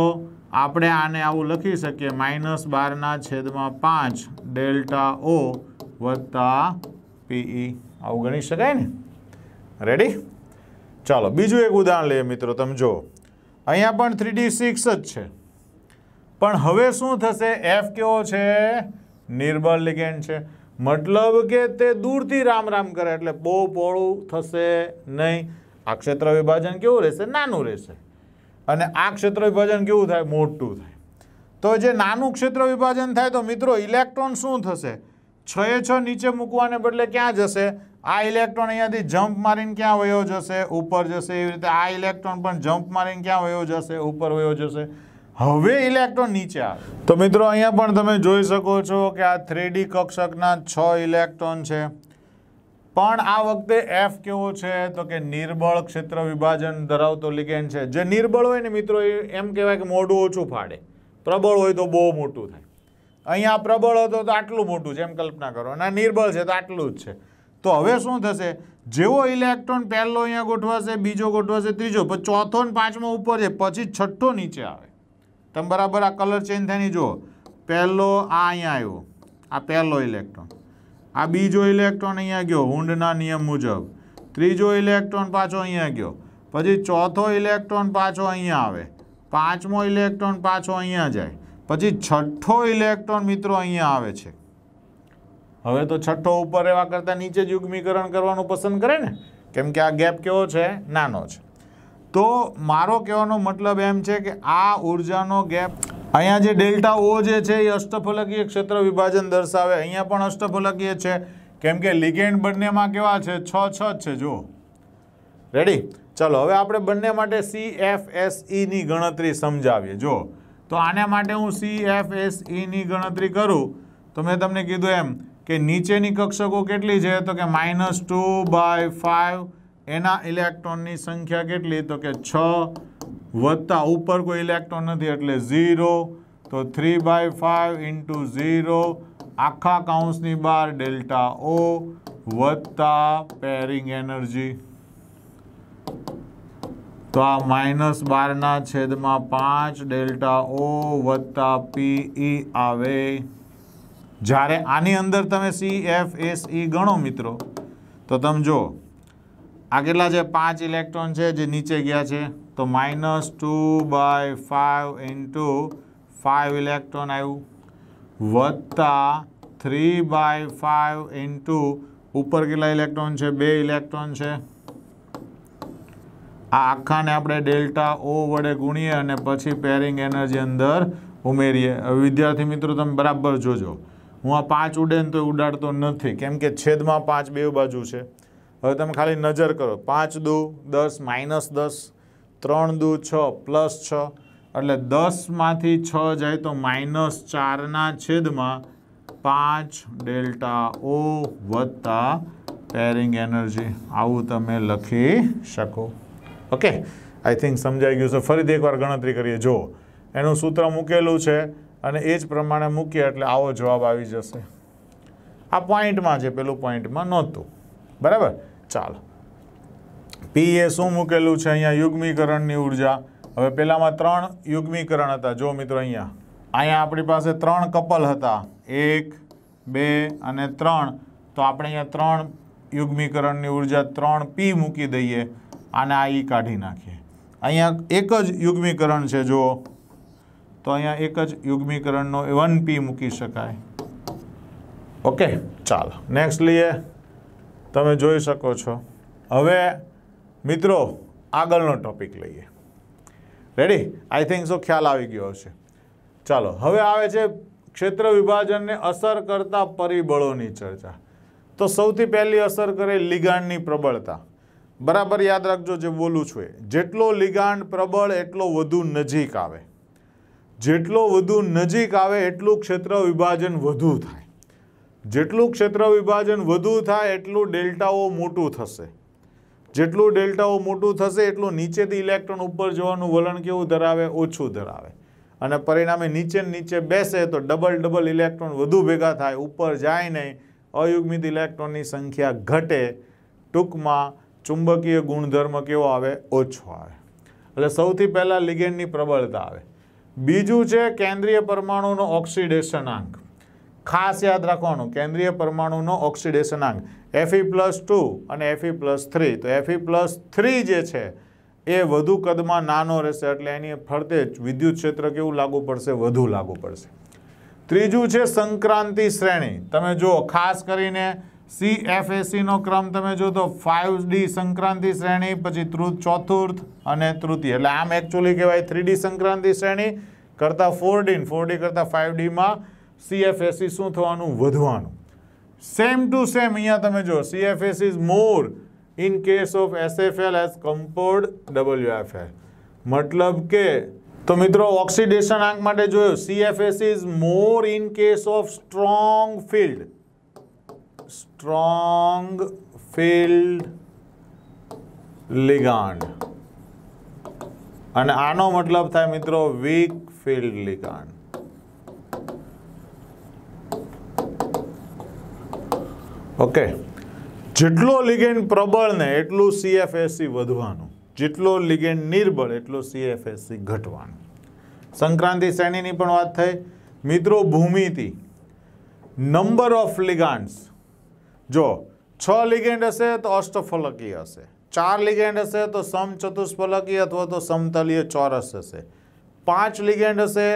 આપણે આને આવું લખી શકીએ માઇનસ બારના છેદમાં પાંચ ડેલ્ટા ઓ વત્તા પીઈ આવું ગણી શકાય ને રેડી ચાલો બીજું એક ઉદાહરણ લઈએ મિત્રો તમે જુઓ અહીંયા પણ થ્રી સિક્સ જ છે પણ હવે શું થશે એફ કેવો છે નિર્બળ લિગેન્ડ છે મતલબ કે તે દૂરથી રામ રામ કરે એટલે બહુ પોળું થશે નહીં આ ક્ષેત્ર વિભાજન કેવું રહેશે નાનું રહેશે અને આ ક્ષેત્ર વિભાજન કેવું થાય મોટું થાય તો જે નાનું ક્ષેત્ર વિભાજન થાય તો મિત્રો ઇલેક્ટ્રોન શું થશે છ એ છ નીચે મૂકવાને બદલે ક્યાં જશે આ ઇલેક્ટ્રોન અહીંયાથી જમ્પ મારીને ક્યાં વયો જશે ઉપર જશે એવી રીતે આ ઇલેક્ટ્રોન પણ જમ્પ મારીને ક્યાં વયો જશે ઉપર વયો જશે હવે ઇલેક્ટ્રોન નીચે આવે તો મિત્રો અહીંયા પણ તમે જોઈ શકો છો કે આ થ્રીડી કક્ષકના છ ઇલેક્ટ્રોન છે પણ આ વખતે એફ કેવો છે તો કે નિર્બળ ક્ષેત્ર વિભાજન ધરાવતો લિગેન્ડ છે જે નિર્બળ હોય ને મિત્રો એમ કહેવાય કે મોઢું ઓછું ફાડે પ્રબળ હોય તો બહુ મોટું થાય અહીંયા પ્રબળ હતો તો આટલું મોટું છે એમ કલ્પના કરો અને નિર્બળ છે તો આટલું જ છે તો હવે શું થશે જેવો ઇલેક્ટ્રોન પહેલો અહીંયા ગોઠવાશે બીજો ગોઠવાશે ત્રીજો પછી ચોથો ને પાંચમો ઉપર છે પછી છઠ્ઠો નીચે આવે તમે બરાબર આ કલર ચેન્જ થઈને જુઓ પહેલો આ અહીંયા આવ્યો આ પહેલો ઇલેક્ટ્રોન આ બીજો ઇલેક્ટ્રોન અહીંયા ગયો હુંડના નિયમ મુજબ ત્રીજો ઇલેક્ટ્રોન પાછો અહીંયા ગયો પછી ચોથો ઇલેક્ટ્રોન પાછો અહીંયા આવે પાંચમો ઇલેક્ટ્રોન પાછો અહીંયા જાય પછી છઠ્ઠો ઇલેક્ટ્રોન મિત્રો અહીંયા આવે છે હવે તો છઠ્ઠો ઉપર એવા કરતાં નીચે જ યુગ્મીકરણ કરવાનું પસંદ કરે ને કેમ કે આ ગેપ કેવો છે નાનો છે તો મારો કહેવાનો મતલબ એમ છે કે આ ઉર્જાનો ગેપ અહીંયા જે ડેલ્ટા ઓ જે છે એ અષ્ટફલકીય ક્ષેત્ર વિભાજન દર્શાવે અહીંયા પણ અષ્ટફલકીય છે કેમ કે લિગેન્ડ બંનેમાં કેવા છે છ છ જ છે જો રેડી ચલો હવે આપણે બંને માટે સી એફ એસ ઈની ગણતરી સમજાવીએ જો તો આના માટે હું સી એફ એસ ઈની ગણતરી કરું તો મેં તમને કીધું એમ કે નીચેની કક્ષકો કેટલી છે તો કે માઇનસ ટુ બાય ફાઇવ એના ઇલેક્ટ્રોનની સંખ્યા કેટલી તો કે છ વત્તા ઉપર કોઈ ઇલેક્ટ્રોન નથી એટલે ઝીરો તો three by five into zero આખા કાઉન્સની બહાર ડેલ્ટા ઓ વત્તા પેરિંગ એનર્જી તો આ માઇનસ બારના છેદમાં પાંચ ડેલ્ટા ઓ વત્તા પીઈ e આવે જ્યારે આની અંદર તમે સી એફ એસ ઈ ગણો મિત્રો તો તમે જુઓ આ કેટલા છે પાંચ ઇલેક્ટ્રોન છે જે નીચે ગયા છે તો minus two by five into five electron આવ્યું વત્તા થ્રી બાય ફાઇવ ઇન્ટુ ઉપર કેટલા ઇલેક્ટ્રોન છે બે ઇલેક્ટ્રોન છે આ આખાને આપણે ડેલ્ટા ઓ વડે ગુણીએ અને પછી પેરિંગ એનર્જી અંદર ઉમેરીએ વિદ્યાર્થી મિત્રો તમે બરાબર જોજો હું આ પાંચ ઉડે ને તો ઉડાડતો નથી કેમ કે છેદમાં પાંચ બે બાજુ છે હવે તમે ખાલી નજર કરો પાંચ દુ દસ માઇનસ દસ ત્રણ દુ છ પ્લસ છ એટલે દસમાંથી છ જાય તો માઇનસ ચારના છેદમાં પાંચ ડેલ્ટા ઓ વત્તા પેરિંગ એનર્જી આવું તમે લખી શકો ઓકે આઈ થિંક સમજાઈ ગયું છે ફરીથી એકવાર ગણતરી કરીએ જો એનું સૂત્ર મૂકેલું છે અને એ જ પ્રમાણે મૂકીએ એટલે આવો જવાબ આવી જશે આ પોઈન્ટમાં છે પેલું પોઈન્ટમાં નહોતું બરાબર ચાલો પી એ શું મૂકેલું છે અહીંયા યુગ્મીકરણની ઉર્જા હવે પહેલાંમાં ત્રણ યુગ્મીકરણ હતા જો મિત્રો અહીંયા અહીંયા આપણી પાસે ત્રણ કપલ હતા એક બે અને ત્રણ તો આપણે અહીંયા ત્રણ યુગ્મીકરણની ઉર્જા ત્રણ પી મૂકી દઈએ અને આ ઈ e કાઢી નાખીએ અહીંયા એક જ યુગ્મીકરણ છે જુઓ તો અહીંયા એક જ યુગ્મીકરણનો વન પી મૂકી શકાય ઓકે ચાલો નેક્સ્ટ લઈએ તમે જોઈ શકો છો હવે મિત્રો આગળનો ટોપિક લઈએ રેડી આઈ થિંક સો ખ્યાલ આવી ગયો હશે ચાલો હવે આવે છે ક્ષેત્ર વિભાજનને અસર કરતા પરિબળોની ચર્ચા તો સૌથી પહેલી અસર કરે લિગાણની પ્રબળતા બરાબર યાદ રાખજો જે બોલું છું એ જેટલો લિગાંડ પ્રબળ એટલો વધુ નજીક આવે જેટલો વધુ નજીક આવે એટલું ક્ષેત્ર વિભાજન વધુ થાય જેટલું ક્ષેત્ર વિભાજન વધુ થાય એટલું ડેલ્ટાઓ મોટું થશે જેટલું ડેલ્ટાઓ મોટું થશે એટલું નીચેથી ઇલેક્ટ્રોન ઉપર જવાનું વલણ કેવું ધરાવે ઓછું ધરાવે અને પરિણામે નીચે નીચે બેસે તો ડબલ ડબલ ઇલેક્ટ્રોન વધુ ભેગા થાય ઉપર જાય નહીં અયુગ્મિત ઇલેક્ટ્રોનની સંખ્યા ઘટે ટૂંકમાં ચુંબકીય ગુણધર્મ કેવો આવે ઓછો આવે એટલે સૌથી પહેલાં લિગેન્ડની પ્રબળતા આવે બીજું છે કેન્દ્રીય પરમાણુનો ઓક્સિડેશન આંક ખાસ યાદ રાખવાનું કેન્દ્રીય પરમાણુનો ઓક્સિડેશનાંક એફઈ પ્લસ ટુ અને એફઈ પ્લસ થ્રી તો એફઈ પ્લસ થ્રી જે છે એ વધુ કદમાં નાનો રહેશે એટલે એની ફરતે જ વિદ્યુત ક્ષેત્ર કેવું લાગુ પડશે વધુ લાગુ પડશે ત્રીજું છે સંક્રાંતિ શ્રેણી તમે જુઓ ખાસ કરીને સી એફ એસીનો ક્રમ તમે જો તો ફાઇવ ડી સંક્રાંતિ શ્રેણી પછી તૃત ચોથુર્થ અને તૃતીય એટલે આમ એકચ્યુઅલી કહેવાય થ્રી ડી સંક્રાંતિ શ્રેણી કરતાં ફોર ડીન ફોર ડી કરતાં ફાઇવ ડીમાં સીએફએસી શું થવાનું વધવાનું સેમ ટુ સેમ અહીંયા તમે જો CFS is more in case of SFL as compared WFL મતલબ કે તો મિત્રો ઓક્સિડેશન આંક માટે જોયું CFS is more in case of strong field strong field ligand અને આનો મતલબ થાય મિત્રો વીક ફિલ્ડ લિગાન્ડ ઓકે જેટલો લિગેન્ડ પ્રબળ ને એટલું સીએફએસસી વધવાનું જેટલો લિગેન્ડ નિર્બળ એટલો સીએફએસસી ઘટવાનું સંક્રાંતિ શ્રેણીની પણ વાત થઈ મિત્રો ભૂમિતિ નંબર ઓફ લિગાન્ડ્સ જો છ લિગેન્ડ હશે તો અષ્ટફલકીય હશે ચાર લિગેન્ડ હશે તો સમચતુષ્ફલકીય અથવા તો સમતલીય ચોરસ હશે પાંચ લિગેન્ડ હશે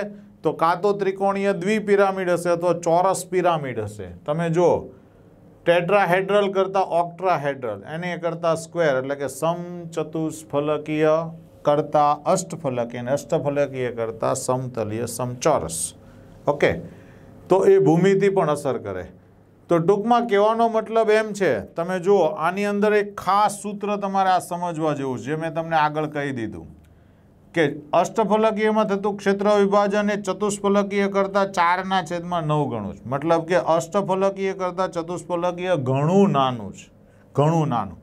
તો કાં તો ત્રિકોણીય દ્વિ પિરામિડ હશે અથવા ચોરસ પિરામિડ હશે તમે જુઓ ટેટ્રાહેડ્રલ કરતાં ઓક્ટ્રાહેડ્રલ એને કરતાં સ્ક્વેર એટલે કે સમચતુષ્ફલકીય કરતાં અષ્ટફલકીય અને અષ્ટફલકીય કરતાં સમતલીય સમચોરસ ઓકે તો એ ભૂમિતિ પણ અસર કરે તો ટૂંકમાં કહેવાનો મતલબ એમ છે તમે જુઓ આની અંદર એક ખાસ સૂત્ર તમારે આ સમજવા જેવું છે જે મેં તમને આગળ કહી દીધું કે અષ્ટફલકીયમાં થતું ક્ષેત્ર વિભાજન એ ચતુષ્ફલકીય કરતાં ચારના છેદમાં નવ ગણું છે મતલબ કે અષ્ટફલકીય કરતાં ચતુષ્ફલકીય ઘણું નાનું છે ઘણું નાનું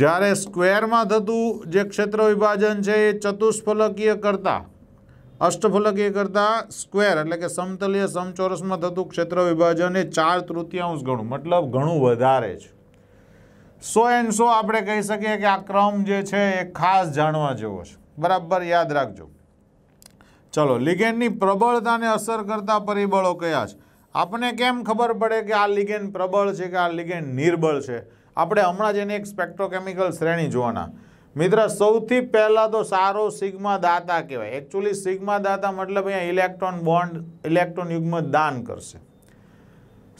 જ્યારે સ્ક્વેરમાં થતું જે ક્ષેત્ર વિભાજન છે એ ચતુષ્ફલકીય કરતાં અષ્ટફલકીય કરતાં સ્ક્વેર એટલે કે સમતલીય સમચોરસમાં થતું ક્ષેત્ર વિભાજન એ ચાર તૃતીયાંશ ગણું મતલબ ઘણું વધારે છે સો એન્ડ સો આપણે કહી શકીએ કે આ ક્રમ જે છે એ ખાસ જાણવા જેવો છે બરાબર યાદ રાખજો ચલો લિગેન્ડની પ્રબળતાને અસર કરતા પરિબળો કયા છે આપણે કેમ ખબર પડે કે આ લિગેન્ડ પ્રબળ છે કે આ લિગેન નિર્બળ છે આપણે હમણાં જ એને એક સ્પેક્ટ્રોકેમિકલ શ્રેણી જોવાના મિત્ર સૌથી પહેલાં તો સારો સિગ્મા દાતા કહેવાય એકચ્યુઅલી સિગ્મા દાતા મતલબ અહીંયા ઇલેક્ટ્રોન બોન્ડ ઇલેક્ટ્રોન યુગ્મ દાન કરશે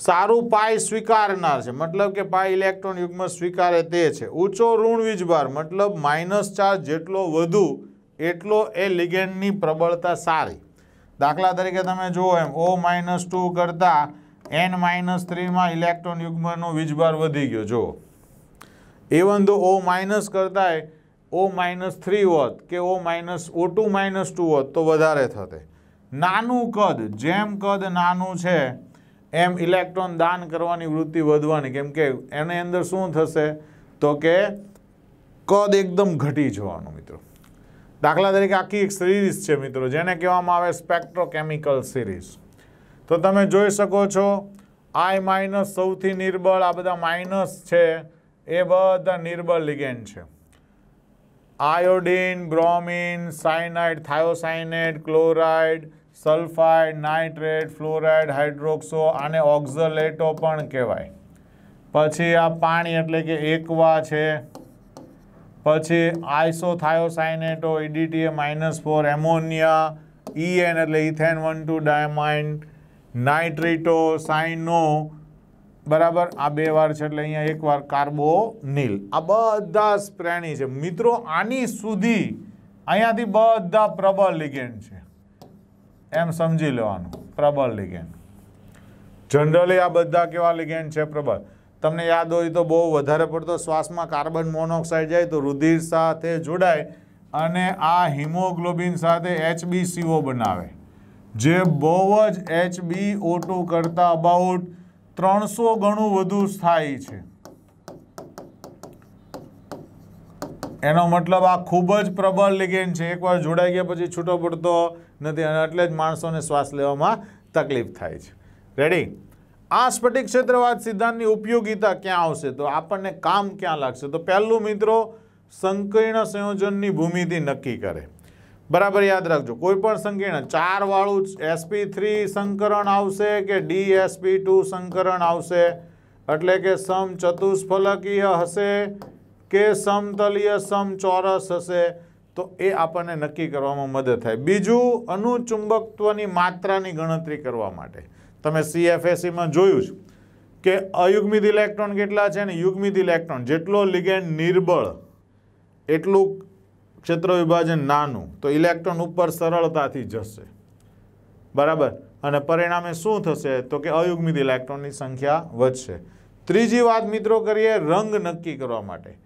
સારું પાય સ્વીકારનાર છે મતલબ કે પાય ઇલેક્ટ્રોન યુગ્મ સ્વીકારે તે છે ઊંચો ઋણ વીજભાર મતલબ માઇનસ ચાર્જ જેટલો વધુ એટલો એ લિગેન્ડની પ્રબળતા સારી દાખલા તરીકે તમે જુઓ એમ ઓ માઇનસ ટુ કરતાં એન માઇનસ થ્રીમાં ઇલેક્ટ્રોન યુગ્મનો વીજભાર વધી ગયો જુઓ ઇવન તો ઓ માઇનસ કરતાંય ઓ માઇનસ થ્રી હોત કે O minus O two minus two હોત તો વધારે થતે નાનું કદ જેમ કદ નાનું છે એમ ઇલેક્ટ્રોન દાન કરવાની વૃત્તિ વધવાની કેમ કે એની અંદર શું થશે તો કે કદ એકદમ ઘટી જવાનું મિત્રો દાખલા તરીકે આખી એક સિરીઝ છે મિત્રો જેને કહેવામાં આવે સ્પેક્ટ્રોકેમિકલ સિરીઝ તો તમે જોઈ શકો છો આઈ માઇનસ સૌથી નિર્બળ આ બધા માઇનસ છે એ બધા નિર્બળ લિગેન છે iodine bromine cyanide thiocyanate chloride sulphide nitrate fluoride hydroxo અને ઓક્ઝલેટો પણ કહેવાય પછી આ પાણી એટલે કે એકવા છે પછી isothiocyanato EDTA e minus four ammonia EN e એટલે ethane one two diamine nitrato cyano બરાબર આ બે વાર છે એટલે અહીંયા એકવાર કાર્બોનિલ આ બધા શ્રેણી છે મિત્રો આની સુધી અહીંયાથી બધા પ્રબળ લિગેન્ડ છે એમ સમજી લેવાનું પ્રબળ લિગેન્ડ જનરલી આ બધા કેવા લિગેન્ડ છે પ્રબળ તમને યાદ હોય તો બહુ વધારે પડતો શ્વાસમાં કાર્બન મોનોક્સાઇડ જાય તો રુધિર સાથે જોડાય અને આ હિમોગ્લોબિન સાથે એચબીસીઓ બનાવે જે બહુ જ એચબી ઓટુ કરતાં અબાઉટ ત્રણસો ગણું વધુ સ્થાયી છે એનો મતલબ આ ખૂબ જ પ્રબળ લિગેન છે એકવાર જોડાઈ ગયા પછી છૂટો પડતો નથી અને એટલે જ માણસોને શ્વાસ લેવામાં તકલીફ થાય છે રેડી આ સ્ફટિક ક્ષેત્રવાદ સિદ્ધાંતની ઉપયોગીતા ક્યાં આવશે તો આપણને કામ ક્યાં લાગશે તો પહેલું મિત્રો સંકીર્ણ સંયોજનની ભૂમિતિ નક્કી કરે બરાબર યાદ રાખજો કોઈપણ પણ સંકીર્ણ ચારવાળું એસપી થ્રી સંકરણ આવશે કે ડી એસપી ટુ સંકરણ આવશે એટલે કે સમ ચતુષ્ફલકીય હશે કે સમતલીય સમ ચોરસ હશે તો એ આપણને નક્કી કરવામાં મદદ થાય બીજું અનુચુંબકત્વની માત્રાની ગણતરી કરવા માટે તમે સીએફએસીમાં જોયું છે કે અયુગ્મિત ઇલેક્ટ્રોન કેટલા છે ને યુગ્મિત ઇલેક્ટ્રોન જેટલો લિગેન્ડ નિર્બળ એટલું ક્ષેત્ર વિભાજન નાનું તો ઇલેક્ટ્રોન ઉપર સરળતાથી જશે બરાબર અને પરિણામે શું થશે તો કે અયુગ્મિત ઇલેક્ટ્રોનની સંખ્યા વધશે ત્રીજી વાત મિત્રો કરીએ રંગ નક્કી કરવા માટે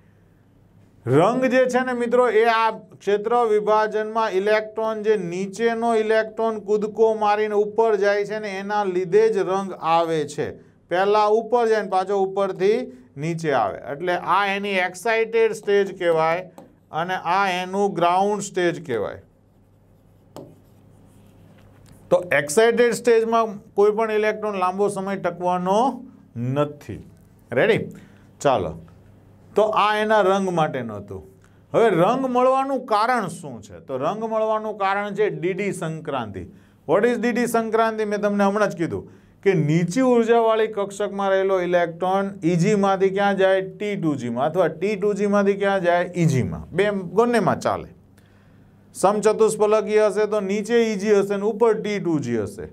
રંગ જે છે ને મિત્રો એ આ ક્ષેત્ર વિભાજનમાં ઇલેક્ટ્રોન જે નીચેનો ઇલેક્ટ્રોન કૂદકો મારીને ઉપર જાય છે ને એના લીધે જ રંગ આવે છે પહેલાં ઉપર જાય ને પાછો ઉપરથી નીચે આવે એટલે આ એની એક્સાઇટેડ સ્ટેજ કહેવાય અને આ એનું ગ્રાઉન્ડ સ્ટેજ કહેવાય તો એક્સાઇટેડ સ્ટેજમાં કોઈ પણ ઇલેક્ટ્રોન લાંબો સમય ટકવાનો નથી રેડી ચાલો તો આ એના રંગ માટેનું હતું હવે રંગ મળવાનું કારણ શું છે તો રંગ મળવાનું કારણ છે ડીડી સંક્રાંતિ વોટ ઇઝ ડીડી સંક્રાંતિ મેં તમને હમણાં જ કીધું કે નીચી ઉર્જાવાળી કક્ષકમાં રહેલો ઇલેક્ટ્રોન ઇજીમાંથી e ક્યાં જાય ટી ટુજીમાં અથવા ટી ટુજીમાંથી ક્યાં જાય ઇજીમાં e બે બંનેમાં ચાલે સમચતુષ્ફલકીય હશે તો નીચે ઇજી e હશે ને ઉપર ટી ટુજી હશે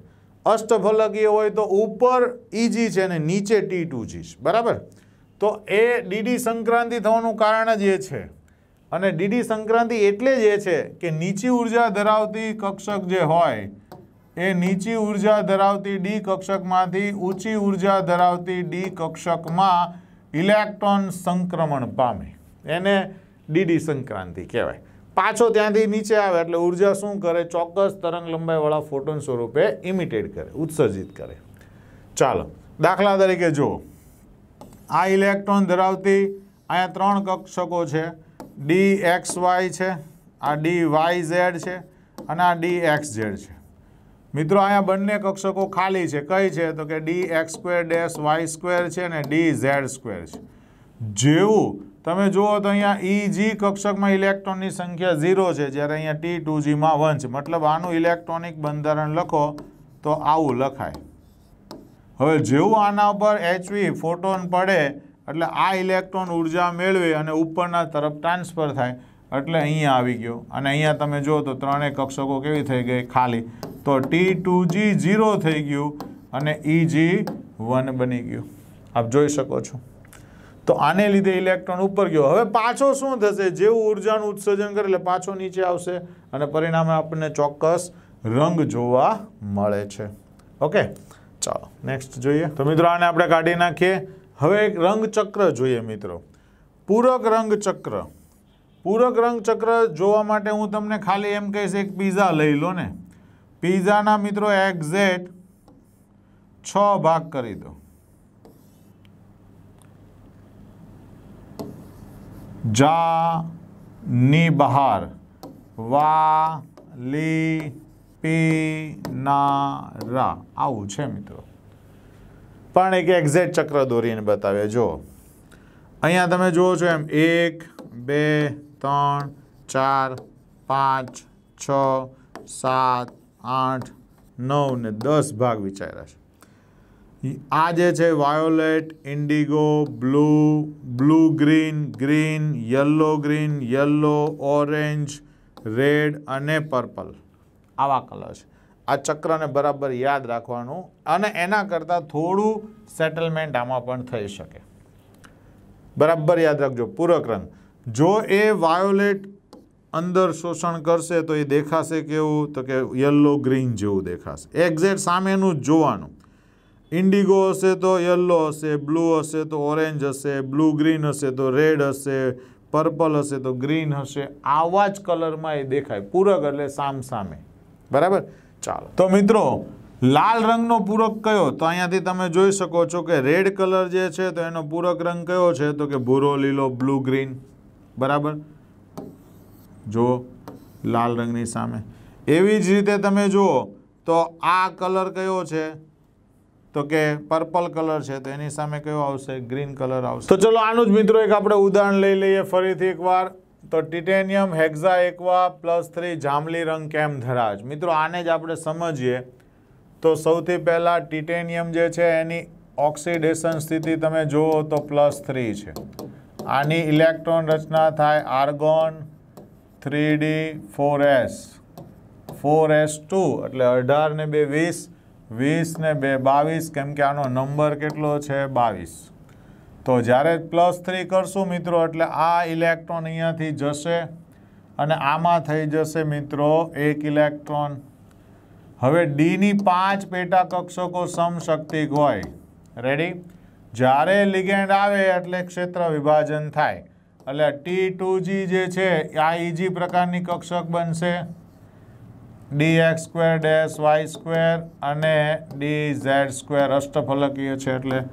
અષ્ટફલકીય હોય તો ઉપર ઇજી છે ને નીચે ટી ટુજી બરાબર તો એ ડીડી સંક્રાંતિ થવાનું કારણ જ એ છે અને ડીડી સંક્રાંતિ એટલે જ એ છે કે નીચી ઉર્જા ધરાવતી કક્ષક જે હોય એ નીચી ઉર્જા ધરાવતી ડી કક્ષકમાંથી ઊંચી ઉર્જા ધરાવતી ડી કક્ષકમાં ઇલેક્ટ્રોન સંક્રમણ પામે એને ડીડી સંક્રાંતિ કહેવાય પાછો ત્યાંથી નીચે આવે એટલે ઉર્જા શું કરે ચોક્કસ તરંગ લંબાઈવાળા ફોટોન સ્વરૂપે ઇમિટેડ કરે ઉત્સર્જિત કરે ચાલો દાખલા તરીકે જુઓ આ ઇલેક્ટ્રોન ધરાવતી અહીંયા ત્રણ કક્ષકો છે ડી એક્સ વાય છે આ ડી વાય ઝેડ છે અને આ ડી એક્સ ઝેડ છે મિત્રો અહીંયા બંને કક્ષકો ખાલી છે કઈ છે તો કે D x square dash Y square છે અને ડી ઝેડ સ્ક્વેર છે જેવું તમે જુઓ તો અહીંયા ઈ જી કક્ષકમાં ઇલેક્ટ્રોનની સંખ્યા ઝીરો છે જ્યારે અહીંયા ટી ટુ જીમાં વન છે મતલબ આનું ઇલેક્ટ્રોનિક બંધારણ લખો તો આવું લખાય હવે જેવું આના ઉપર એચવી ફોટોન પડે એટલે આ ઇલેક્ટ્રોન ઉર્જા મેળવી અને ઉપરના તરફ ટ્રાન્સફર થાય એટલે અહીંયા આવી ગયો અને અહીંયા તમે જુઓ તો ત્રણેય કક્ષકો કેવી થઈ ગઈ ખાલી તો ટી ટુ જી ઝીરો થઈ ગયું અને ઈ જી વન બની ગયું આપ જોઈ શકો છો તો આને લીધે ઇલેક્ટ્રોન ઉપર ગયો હવે પાછો શું થશે જેવું ઉર્જાનું ઉત્સર્જન કરે એટલે પાછો નીચે આવશે અને પરિણામે આપણને ચોક્કસ રંગ જોવા મળે છે ઓકે ચાલો નેક્સ્ટ જોઈએ તો મિત્રો આને આપણે કાઢી નાખીએ હવે એક રંગચક્ર જોઈએ મિત્રો પૂરક રંગચક્ર પૂરક રંગચક્ર જોવા માટે હું તમને ખાલી એમ કહીશ એક પીઝા લઈ લો ને પીઝાના મિત્રો એક્ઝેટ છ ભાગ કરી દો જા ની બહાર વા લી પીનારા આવું છે મિત્રો પણ એક એક્ઝેક્ટ ચક્ર દોરીને બતાવે જો અહીંયા તમે જુઓ છો એમ એક બે ત્રણ ચાર પાંચ છ સાત આઠ નવ ને દસ ભાગ વિચાર્યા છે આ જે છે violet indigo blue blue green green yellow green yellow orange red અને પર્પલ આવા કલર છે આ ચક્રને બરાબર યાદ રાખવાનું અને એના કરતાં થોડું સેટલમેન્ટ આમાં પણ થઈ શકે બરાબર યાદ રાખજો પૂરક રંગ જો એ વાયોલેટ અંદર શોષણ કરશે તો એ દેખાશે કેવું તો કે યલો ગ્રીન જેવું દેખાશે એક્ઝેક્ટ સામેનું જ જોવાનું ઇન્ડિગો હશે તો યલો હશે બ્લુ હશે તો ઓરેન્જ હશે બ્લુ ગ્રીન હશે તો રેડ હશે પર્પલ હશે તો ગ્રીન હશે આવા જ કલરમાં એ દેખાય પૂરક એટલે સામ સામે બરાબર ચાલો તો મિત્રો લાલ રંગનો પૂરક કયો તો અહીંયાથી તમે જોઈ શકો છો કે રેડ કલર જે છે તો એનો પૂરક રંગ કયો છે તો કે ભૂરો લીલો બ્લુ ગ્રીન બરાબર જુઓ લાલ રંગની સામે એવી જ રીતે તમે જુઓ તો આ કલર કયો છે તો કે પર્પલ કલર છે તો એની સામે કયો આવશે ગ્રીન કલર આવશે તો ચલો આનું જ મિત્રો એક આપણે ઉદાહરણ લઈ લઈએ ફરીથી એકવાર તો titanium hexa aqua plus three જાંબલી રંગ કેમ ધરાજ મિત્રો આને જ આપણે સમજીએ તો સૌથી પહેલાં ટિટેનિયમ જે છે એની ઓક્સિડેશન સ્થિતિ તમે જુઓ તો પ્લસ થ્રી છે આની ઇલેક્ટ્રોન રચના થાય argon three D four S four S two એટલે અઢાર ને બે વીસ વીસ ને બે બાવીસ કેમ કે આનો નંબર કેટલો છે બાવીસ તો જ્યારે પ્લસ થ્રી કરશું મિત્રો એટલે આ ઇલેક્ટ્રોન અહીંયાથી જશે અને આમાં થઈ જશે મિત્રો એક ઇલેક્ટ્રોન હવે ડીની પાંચ પેટા કક્ષકો સમશક્તિ હોય રેડી જ્યારે લિગેન્ડ આવે એટલે ક્ષેત્ર વિભાજન થાય એટલે ટી ટુ જી જે છે આ ઇજી પ્રકારની કક્ષક બનશે D x square dash Y square અને ડી ઝેડ સ્ક્વેર અષ્ટફલકીય છે એટલે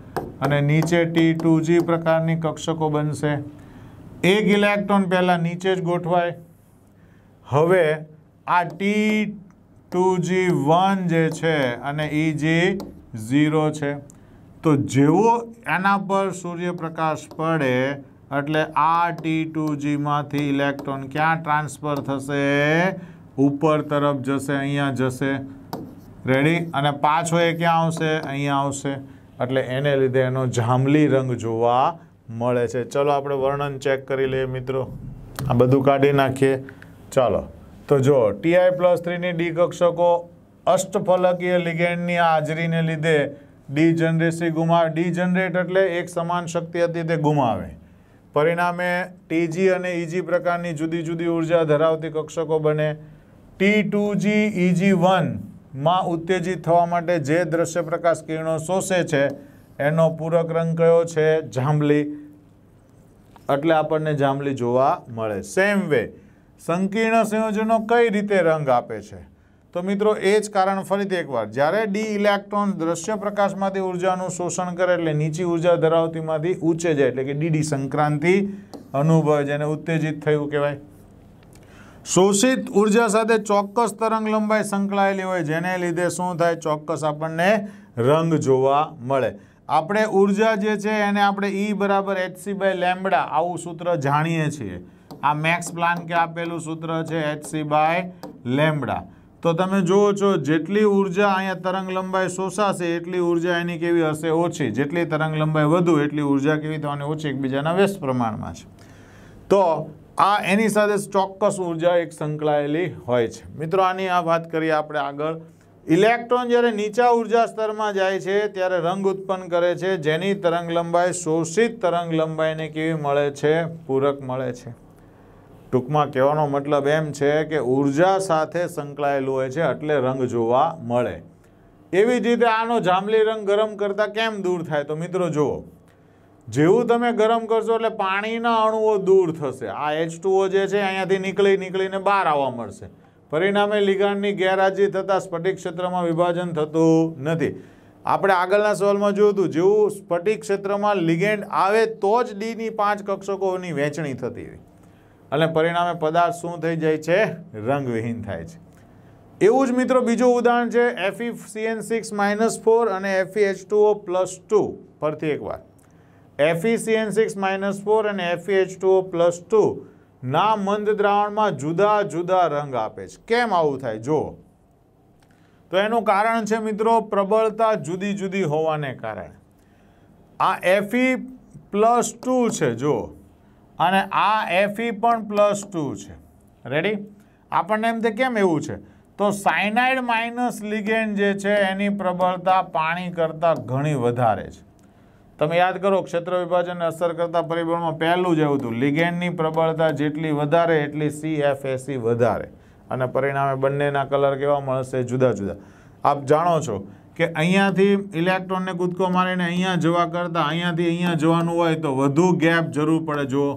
અને નીચે ટી ટુ જી પ્રકારની કક્ષકો બનશે એક ઇલેક્ટ્રોન પહેલાં નીચે જ ગોઠવાય હવે આ ટી ટુ જી વન જે છે અને ઈ જી ઝીરો છે તો જેવો એના પર સૂર્યપ્રકાશ પડે એટલે આ ટી ટુ જીમાંથી ઇલેક્ટ્રોન ક્યાં ટ્રાન્સફર થશે ઉપર તરફ જશે અહીંયા જશે રેડી અને પાછો એ ક્યાં આવશે અહીંયા આવશે એટલે એને લીધે એનો જાંબલી રંગ જોવા મળે છે ચલો આપણે વર્ણન ચેક કરી લઈએ મિત્રો આ બધું કાઢી નાખીએ ચાલો તો જો ટીઆઈ પ્લસ થ્રીની ડી કક્ષકો અષ્ટફલકીય લિગેન્ડની હાજરીને લીધે ડી જનરેસી ગુમાવે ડી જનરેટ એટલે એક સમાન શક્તિ હતી તે ગુમાવે પરિણામે ટીજી અને ઇજી e પ્રકારની જુદી જુદી ઉર્જા ધરાવતી કક્ષકો બને T two G EG one માં ઉત્તેજિત થવા માટે જે દ્રશ્ય પ્રકાશ કિરણો શોષે છે એનો પૂરક રંગ કયો છે જાંબલી એટલે આપણને જાંબલી જોવા મળે સેમ વે સંકીર્ણ સંયોજનો કઈ રીતે રંગ આપે છે તો મિત્રો એ જ કારણ ફરીથી એકવાર જ્યારે ડી ઇલેક્ટ્રોન દ્રશ્ય પ્રકાશમાંથી ઉર્જાનું શોષણ કરે એટલે નીચી ઉર્જા ધરાવતીમાંથી ઊંચે જાય એટલે કે ડીડી સંક્રાંતિ અનુભવે જેને ઉત્તેજિત થયું કહેવાય શોષિત ઉર્જા સાથે ચોક્કસ તરંગ લંબાઈ સંકળાયેલી હોય જેને લીધે શું થાય ચોક્કસ આપણને રંગ જોવા મળે આપણે ઉર્જા જે છે એને આપણે ઈ e બરાબર એચસી બાય લેમડા આવું સૂત્ર જાણીએ છીએ આ મેક્સ પ્લાન કે આપેલું સૂત્ર છે એચસી બાય લેમડા તો તમે જુઓ છો જેટલી ઉર્જા અહીંયા તરંગ લંબાઈ શોષાશે એટલી ઉર્જા એની કેવી હશે ઓછી જેટલી તરંગ લંબાઈ વધુ એટલી ઉર્જા કેવી થવાની ઓછી એકબીજાના વ્યસ્ત પ્રમાણમાં છે તો આ એની સાથે ચોક્કસ ઉર્જા એક સંકળાયેલી હોય છે મિત્રો આની આ વાત કરીએ આપણે આગળ ઇલેક્ટ્રોન જ્યારે નીચા ઉર્જા સ્તરમાં જાય છે ત્યારે રંગ ઉત્પન્ન કરે છે જેની તરંગ લંબાઈ શોષિત તરંગ લંબાઈને કેવી મળે છે પૂરક મળે છે ટૂંકમાં કહેવાનો મતલબ એમ છે કે ઉર્જા સાથે સંકળાયેલું હોય છે એટલે રંગ જોવા મળે એવી જ રીતે આનો જાંબલી રંગ ગરમ કરતાં કેમ દૂર થાય તો મિત્રો જુઓ જેવું તમે ગરમ કરશો એટલે પાણીના અણુઓ દૂર થશે આ એચ જે છે અહીંયાથી નીકળી નીકળીને બહાર આવવા મળશે પરિણામે લિગાણની ગેરહાજરી થતાં સ્ફટિક ક્ષેત્રમાં વિભાજન થતું નથી આપણે આગળના સવાલમાં જોયું હતું જેવું સ્ફટિક ક્ષેત્રમાં લિગેન્ડ આવે તો જ ડીની પાંચ કક્ષકોની વહેંચણી થતી હતી અને પરિણામે પદાર્થ શું થઈ જાય છે રંગવિહીન થાય છે એવું જ મિત્રો બીજું ઉદાહરણ છે FE CN six minus four અને FE H two O plus two ફરીથી એકવાર એફીસીએન સિક્સ માઇનસ ફોર અને એફીએચ ટુઓ પ્લસ ટુ ના મંદ દ્રાવણમાં જુદા જુદા રંગ આપે છે કેમ આવું થાય જો તો એનું કારણ છે મિત્રો પ્રબળતા જુદી જુદી હોવાને કારણે આ એફી પ્લસ ટુ છે જો અને આ એફી e પણ પ્લસ ટુ છે રેડી આપણને એમ તે કેમ એવું છે તો સાયનાઇડ માઇનસ લિગેન જે છે એની પ્રબળતા પાણી કરતાં ઘણી વધારે છે તમે યાદ કરો ક્ષેત્ર વિભાજનને અસર કરતા પરિબળમાં પહેલું જ એવું હતું લિગેન્ડની પ્રબળતા જેટલી વધારે એટલી સી એફ સીએફએસી વધારે અને પરિણામે બંનેના કલર કેવા મળશે જુદા જુદા આપ જાણો છો કે અહીંયાથી ઇલેક્ટ્રોનને કૂદકો મારીને અહીંયા જવા કરતાં અહીંયાથી અહીંયા જવાનું હોય તો વધુ ગેપ જરૂર પડે જુઓ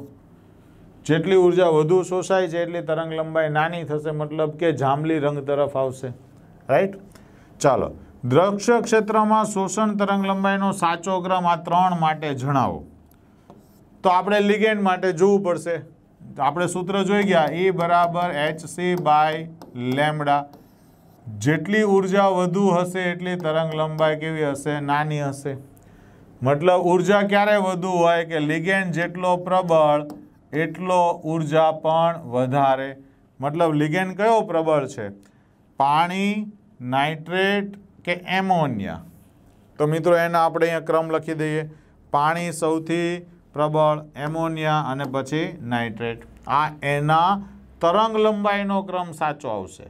જેટલી ઉર્જા વધુ શોષાય છે એટલી તરંગ લંબાઈ નાની થશે મતલબ કે જાંબલી રંગ તરફ આવશે રાઈટ ચાલો દ્રક્ષ ક્ષેત્રમાં શોષણ તરંગ લંબાઈનો સાચો ક્રમ આ ત્રણ માટે જણાવો તો આપણે લિગેન્ડ માટે જોવું પડશે આપણે સૂત્ર જોઈ ગયા એ બરાબર એચ સી બાય લેમડા જેટલી ઉર્જા વધુ હશે એટલી તરંગ લંબાઈ કેવી હશે નાની હશે મતલબ ઉર્જા ક્યારે વધુ હોય કે લિગેન્ડ જેટલો પ્રબળ એટલો ઉર્જા પણ વધારે મતલબ લિગેન્ડ કયો પ્રબળ છે પાણી નાઇટ્રેટ કે એમોનિયા તો મિત્રો એના આપણે અહીંયા ક્રમ લખી દઈએ પાણી સૌથી પ્રબળ એમોનિયા અને પછી નાઇટ્રેટ આ એના તરંગ લંબાઈનો ક્રમ સાચો આવશે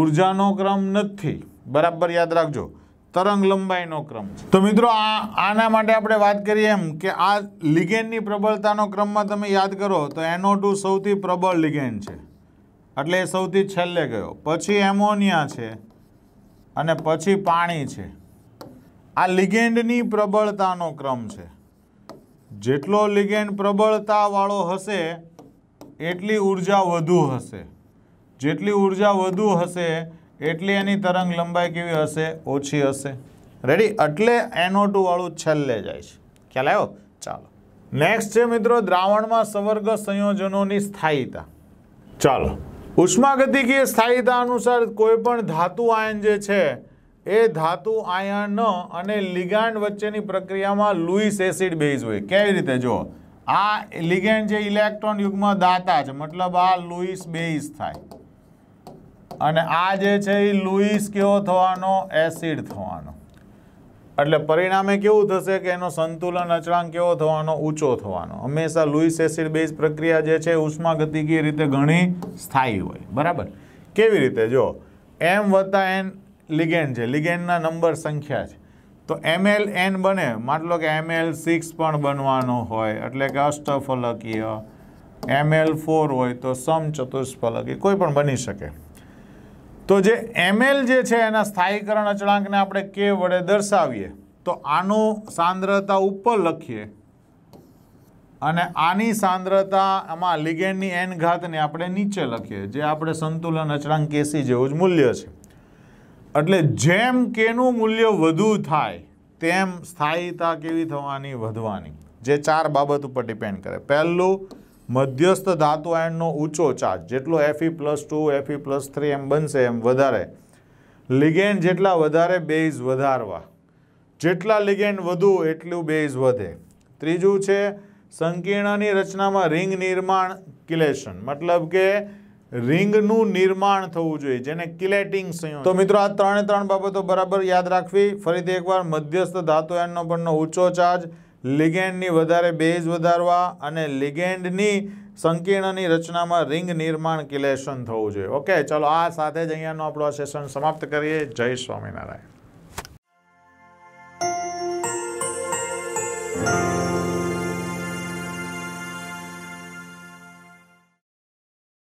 ઉર્જાનો ક્રમ નથી બરાબર યાદ રાખજો તરંગ લંબાઈનો ક્રમ તો મિત્રો આ આના માટે આપણે વાત કરીએ એમ કે આ લિગેનની પ્રબળતાનો ક્રમમાં તમે યાદ કરો તો એનો ટુ સૌથી પ્રબળ લિગેન છે એટલે એ સૌથી છેલ્લે ગયો પછી એમોનિયા છે અને પછી પાણી છે આ લિગેન્ડની પ્રબળતાનો ક્રમ છે જેટલો લિગેન્ડ પ્રબળતાવાળો હશે એટલી ઉર્જા વધુ હશે જેટલી ઉર્જા વધુ હશે એટલી એની તરંગ લંબાઈ કેવી હશે ઓછી હશે રેડી એટલે એનો ટુવાળું છેલ્લે જાય છે ખ્યાલ આવ્યો ચાલો નેક્સ્ટ છે મિત્રો દ્રાવણમાં સવર્ગ સંયોજનોની સ્થાયીતા ચાલો ઉષ્માગતિકીય સ્થાયીતા અનુસાર કોઈપણ ધાતુ આયન જે છે એ ધાતુ આયન અને લિગાન્ડ વચ્ચેની પ્રક્રિયામાં લુઈસ એસિડ બેઝ હોય કેવી રીતે જો આ લિગેન્ડ જે ઇલેક્ટ્રોન યુગમાં દાતા છે મતલબ આ લુઈસ બેઝ થાય અને આ જે છે એ લુઈસ કેવો થવાનો એસિડ થવાનો એટલે પરિણામે કેવું થશે કે એનો સંતુલન અચળાંક કેવો થવાનો ઊંચો થવાનો હંમેશા લુઈસ એસિડ બેઝ પ્રક્રિયા જે છે ઉષ્મા ઉષ્માગતિકીય રીતે ઘણી સ્થાયી હોય બરાબર કેવી રીતે જો એમ વત્તા એન લિગેન્ડ છે લિગેન્ડના નંબર સંખ્યા છે તો એમએલ એન બને માટલો કે એમએલ સિક્સ પણ બનવાનો હોય એટલે કે અષ્ટફલકીય એમએલ ફોર હોય તો સમચતુષ્ફલકીય કોઈ પણ બની શકે તો જે એમએલ જે છે એના સ્થાયીકરણ અચળાંકને આપણે કે વડે દર્શાવીએ તો આનું સાંદ્રતા ઉપર લખીએ અને આની સાંદ્રતા આમાં લિગેન્ડની એન ઘાતને આપણે નીચે લખીએ જે આપણે સંતુલન અચળાંક કેસી જેવું જ મૂલ્ય છે એટલે જેમ કેનું મૂલ્ય વધુ થાય તેમ સ્થાયીતા કેવી થવાની વધવાની જે ચાર બાબત ઉપર ડિપેન્ડ કરે પહેલું મધ્યસ્થ ધાતુ આયનનો ઊંચો ચાર્જ જેટલો FE plus two FE plus three એમ બનશે એમ વધારે લિગેન્ડ જેટલા વધારે બેઝ વધારવા જેટલા લિગેન્ડ વધુ એટલું બેઝ વધે ત્રીજું છે સંકીર્ણની રચનામાં રિંગ નિર્માણ કિલેશન મતલબ કે રિંગનું નિર્માણ થવું જોઈએ જેને કિલેટિંગ સંયોજન તો મિત્રો આ ત્રણે ત્રણ બાબતો બરાબર યાદ રાખવી ફરીથી એકવાર મધ્યસ્થ ધાતુ એનનો પરનો ઊંચો ચાર્જ લિગેન્ડની વધારે બેઝ વધારવા અને લિગેન્ડની સંકીર્ણની રચનામાં રિંગ નિર્માણ કિલેશન થવું જોઈએ ઓકે ચલો આ સાથે જ અહીંયાનો આપણો સેશન સમાપ્ત કરીએ જય સ્વામિનારાયણ